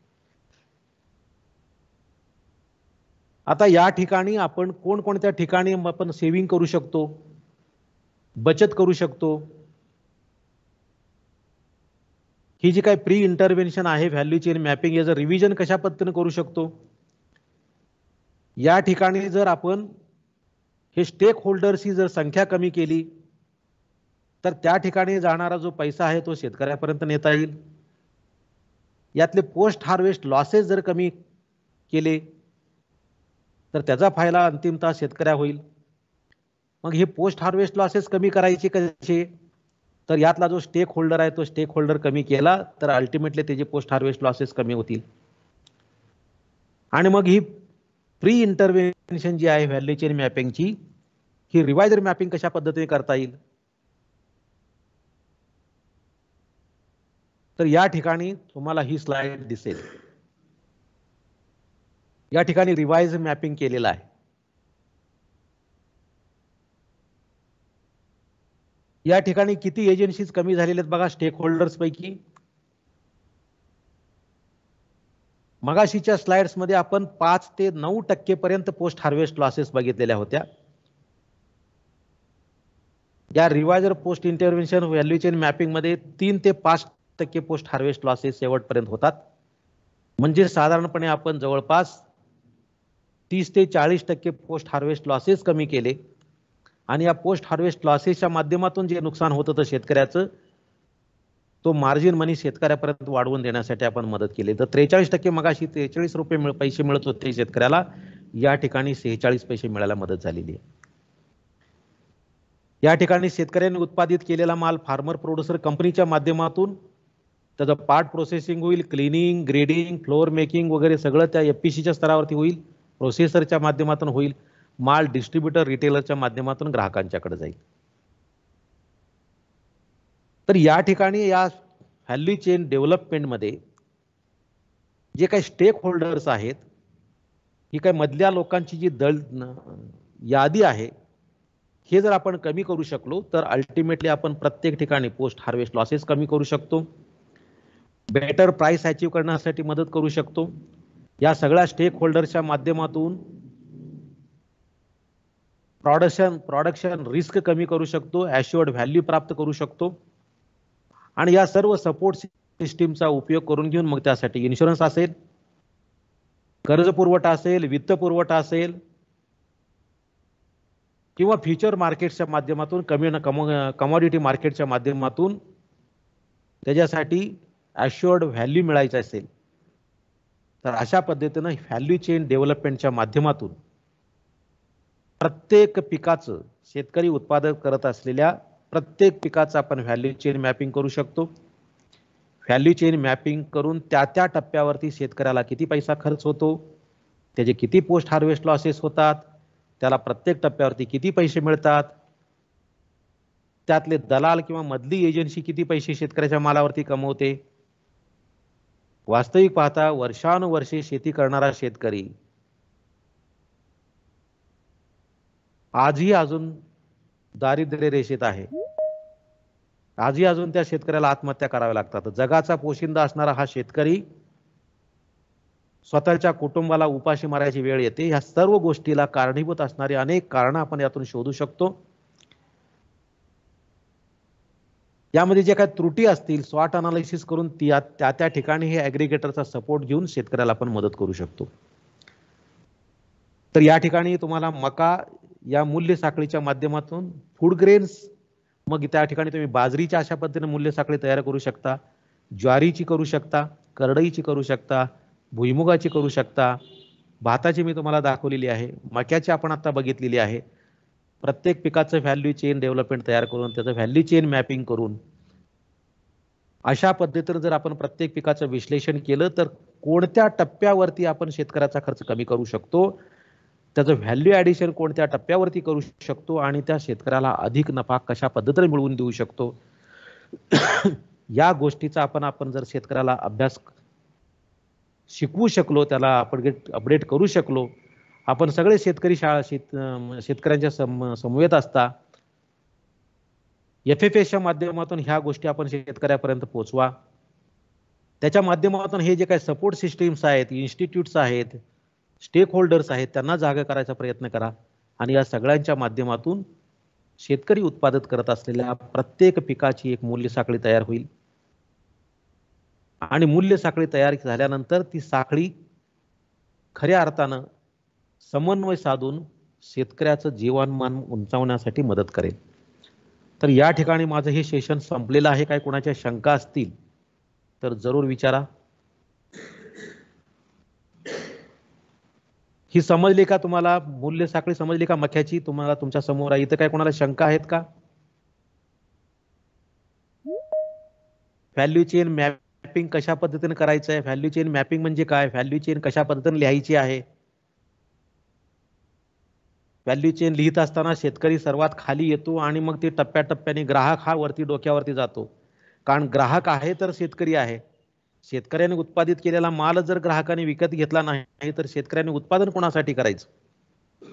आता या ठिकाणी आपण कोणकोणत्या ठिकाणी आपण सेव्हिंग करू शकतो बचत करू शकतो ही जी काही प्री इंटरव्हेन्शन आहे व्हॅल्यू चेन मॅपिंग याचं रिव्हिजन कशा पद्धतीने करू शकतो या ठिकाणी जर आपण हे स्टेक होल्डर्सची जर संख्या कमी केली तर त्या ठिकाणी जाणारा जो पैसा आहे तो शेतकऱ्यापर्यंत नेता येईल यातले पोस्ट हार्वेस्ट लॉसेस जर कमी केले तर त्याचा फायदा तास शेतकऱ्या होईल मग हे पोस्ट हार्वेस्ट लॉसेस कमी करायचे कसे तर यातला जो स्टेक होल्डर आहे तो स्टेक होल्डर कमी केला तर अल्टिमेटली त्याचे पोस्ट हार्वेस्ट लॉसेस कमी होतील आणि मग ही प्री इंटरव्हेन्शन जी आहे व्हॅल्यू चेन मॅपिंगची ही रिवायझर मॅपिंग कशा पद्धतीने करता येईल तर या ठिकाणी तुम्हाला ही स्लाइड दिसेल या ठिकाणी रिवाइज मॅपिंग केलेलं आहे या ठिकाणी किती एजन्सीज कमी झालेल्या आहेत बघा स्टेक पैकी मगाशीच्या मध्ये आपण पाच ते नऊ टक्केपर्यंत पोस्ट हार्वेस्ट लॉसेस बघितलेल्या होत्या या रिवायजर पोस्ट इंटरव्हेन्शन व्हॅल्यू चेन मॅपिंगमध्ये तीन ते पाच टक्के पोस्ट हार्वेस्ट लॉसेस शेवटपर्यंत होतात म्हणजे साधारणपणे आपण जवळपास तीस ते चाळीस टक्के पोस्ट हार्वेस्ट लॉसेस कमी केले आणि या पोस्ट हार्वेस्ट लॉसेसच्या माध्यमातून जे नुकसान होत होतं शेतकऱ्याचं तो मार्जिन मनी शेतकऱ्यापर्यंत वाढवून देण्यासाठी आपण मदत केली तर त्रेचाळीस टक्के मगाशी त्रेचाळीस रुपये मिळ पैसे मिळत होते शेतकऱ्याला या ठिकाणी सेहेचाळीस पैसे मिळायला मदत झालेली आहे या ठिकाणी शेतकऱ्यांनी उत्पादित केलेला माल फार्मर प्रोड्युसर कंपनीच्या माध्यमातून त्याचं पार्ट प्रोसेसिंग होईल क्लिनिंग ग्रेडिंग फ्लोअर मेकिंग वगैरे सगळं त्या एफपीसीच्या स्तरावरती होईल प्रोसेसरच्या माध्यमातून होईल माल डिस्ट्रीब्युटर रिटेलरच्या माध्यमातून ग्राहकांच्याकडे जाईल तर या ठिकाणी या व्हॅल्यू चेन डेव्हलपमेंटमध्ये जे काही स्टेक होल्डर्स आहेत ही काही मधल्या लोकांची जी दल यादी आहे हे जर आपण कमी करू शकलो तर अल्टिमेटली आपण प्रत्येक ठिकाणी पोस्ट हार्वेस्ट लॉसेस कमी करू शकतो बेटर प्राईस अचीव करण्यासाठी मदत करू शकतो या सगळ्या स्टेक होल्डरच्या माध्यमातून प्रॉडक्शन प्रॉडक्शन रिस्क कमी करू शकतो ॲश्युअर्ड व्हॅल्यू प्राप्त करू शकतो आणि या सर्व सपोर्ट सिस्टीमचा उपयोग करून घेऊन मग त्यासाठी इन्शुरन्स असेल कर्ज पुरवठा असेल वित्त पुरवठा असेल किंवा फ्युचर मार्केटच्या माध्यमातून कमी कम कमॉडिटी मार्केटच्या माध्यमातून त्याच्यासाठी ॲश्युअर्ड व्हॅल्यू मिळायचा असेल तर अशा पद्धतीनं व्हॅल्यू चेन डेव्हलपमेंटच्या माध्यमातून प्रत्येक पिकाचं शेतकरी उत्पादक करत असलेल्या प्रत्येक पिकाचं आपण व्हॅल्यू चेन मॅपिंग करू शकतो व्हॅल्यू चेन मॅपिंग करून त्या त्या टप्प्यावरती शेतकऱ्याला किती पैसा खर्च होतो त्याचे किती पोस्ट हार्वेस्ट लॉसेस होतात त्याला प्रत्येक टप्प्यावरती किती पैसे मिळतात त्यातले दलाल किंवा मधली एजन्सी किती पैसे शेतकऱ्याच्या मालावरती कमवते वास्तविक पाहता वर्षानुवर्षे शेती करणारा शेतकरी आजही अजून दारिद्र्य रेषेत आहे आजही अजून त्या शेतकऱ्याला आत्महत्या कराव्या लागतात जगाचा पोशिंदा असणारा हा शेतकरी स्वतःच्या कुटुंबाला उपाशी मारायची वेळ येते ह्या सर्व गोष्टीला कारणीभूत असणारी अनेक कारणं आपण यातून शोधू शकतो यामध्ये जे काही त्रुटी असतील स्वॉट अनालिसिस करून ती त्या त्या ठिकाणी हे ॲग्रिगेटरचा सपोर्ट घेऊन शेतकऱ्याला आपण मदत करू शकतो तर या ठिकाणी तुम्हाला मका या मूल्य साखळीच्या माध्यमातून फूड ग्रेन्स मग त्या ठिकाणी तुम्ही बाजरीच्या अशा पद्धतीने मूल्य साखळी तयार करू शकता ज्वारीची करू शकता करडईची करू शकता भुईमुगाची करू शकता भाताची मी तुम्हाला दाखवलेली आहे मक्याची आपण आता बघितलेली आहे प्रत्येक पिकाचं व्हॅल्यू चेन डेव्हलपमेंट तयार करून त्याचं व्हॅल्यू चेन मॅपिंग करून अशा पद्धतीनं जर आपण प्रत्येक पिकाचं विश्लेषण केलं तर कोणत्या टप्प्यावरती आपण शेतकऱ्याचा खर्च कमी करू शकतो त्याचं व्हॅल्यू ॲडिशन कोणत्या टप्प्यावरती करू शकतो आणि त्या शेतकऱ्याला अधिक नफा कशा पद्धतीने मिळवून देऊ शकतो [coughs] या गोष्टीचा आपण आपण जर शेतकऱ्याला अभ्यास शिकवू शकलो त्याला आपण अपडेट करू शकलो आपण सगळे शेतकरी शाळा शेत शेतकऱ्यांच्या सम समवेत असता एफ एफ एसच्या माध्यमातून ह्या गोष्टी आपण शेतकऱ्यापर्यंत पोहोचवा त्याच्या माध्यमातून हे जे काही सपोर्ट सिस्टीम्स आहेत इन्स्टिट्यूट्स आहेत स्टेक होल्डर्स आहेत त्यांना जागा करायचा प्रयत्न करा आणि या सगळ्यांच्या माध्यमातून शेतकरी उत्पादित करत असलेल्या प्रत्येक पिकाची एक मूल्य साखळी तयार होईल आणि मूल्य साखळी तयार झाल्यानंतर ती साखळी खऱ्या अर्थानं समन्वय साधून शेतकऱ्याचं जीवनमान उंचावण्यासाठी मदत करेल तर या ठिकाणी माझं हे सेशन संपलेलं आहे काय कोणाच्या शंका असतील तर जरूर विचारा ही समजली का तुम्हाला मूल्य साखळी समजली का मख्याची तुम्हाला तुमच्या समोर आहे इथं काय कोणाला शंका आहेत का व्हॅल्यू चेन मॅपिंग कशा पद्धतीने करायचं आहे व्हॅल्यू चेन मॅपिंग म्हणजे काय व्हॅल्यू चेन कशा पद्धतीने लिहायची आहे व्हॅल्यू चेन लिहित असताना शेतकरी सर्वात खाली येतो आणि मग ते टप्प्याटप्प्याने ग्राहक हा वरती डोक्यावरती जातो कारण ग्राहक आहे तर शेतकरी आहे शेतकऱ्याने उत्पादित केलेला माल जर ग्राहकाने विकत घेतला नाही तर शेतकऱ्याने उत्पादन कोणासाठी करायचं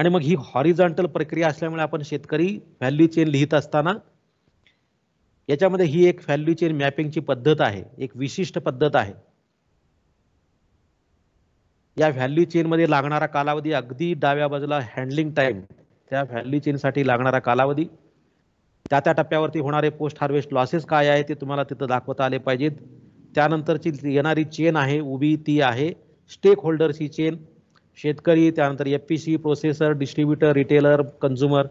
आणि मग ही हॉरिझॉन्टल प्रक्रिया असल्यामुळे आपण शेतकरी व्हॅल्यू चेन लिहित असताना याच्यामध्ये ही एक व्हॅल्यू चेन मॅपिंगची पद्धत आहे एक विशिष्ट पद्धत आहे या व्हॅल्यू चेनमध्ये लागणारा कालावधी अगदी डाव्या बाजूला हँडलिंग टाइम त्या व्हॅल्यू साठी लागणारा कालावधी त्या त्या टप्प्यावरती होणारे पोस्ट हार्वेस्ट लॉसेस काय आहे ते तुम्हाला तिथं दाखवता आले पाहिजेत त्यानंतरची येणारी चेन आहे उभी ती आहे स्टेक होल्डरची चेन शेतकरी त्यानंतर F P C processor distributor retailer consumer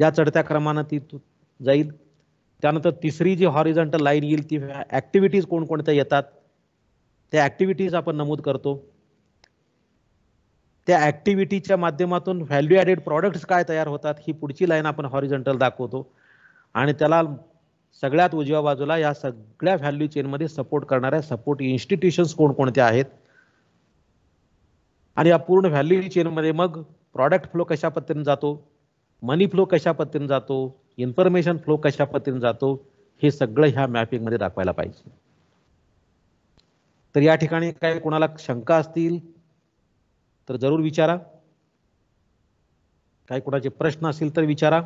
या चढत्या क्रमानं ती जाईल त्यानंतर तिसरी जी हॉरिझॉन्टल लाईन येईल ती ॲक्टिव्हिटीज कोणकोणत्या येतात त्या ॲक्टिव्हिटीज आपण नमूद करतो त्या ॲक्टिव्हिटीच्या माध्यमातून व्हॅल्यू ॲडेड प्रॉडक्ट्स काय तयार होतात ही पुढची लाईन आपण हॉरिझॉन्टल दाखवतो आणि त्याला सगळ्यात उजव्या बाजूला या सगळ्या व्हॅल्यू चेनमध्ये सपोर्ट करणाऱ्या सपोर्ट इन्स्टिट्यूशन्स कोणकोणत्या आहेत आणि या पूर्ण व्हॅल्यू चेनमध्ये मग प्रॉडक्ट फ्लो कशा पद्धतीने जातो मनी फ्लो कशा पद्धतीने जातो इन्फॉर्मेशन फ्लो कशा पद्धतीने जातो हे सगळं ह्या मॅपिंगमध्ये दाखवायला पाहिजे तर या ठिकाणी काय कोणाला शंका असतील तर जरूर विचारा काही कोणाचे प्रश्न असतील तर विचारा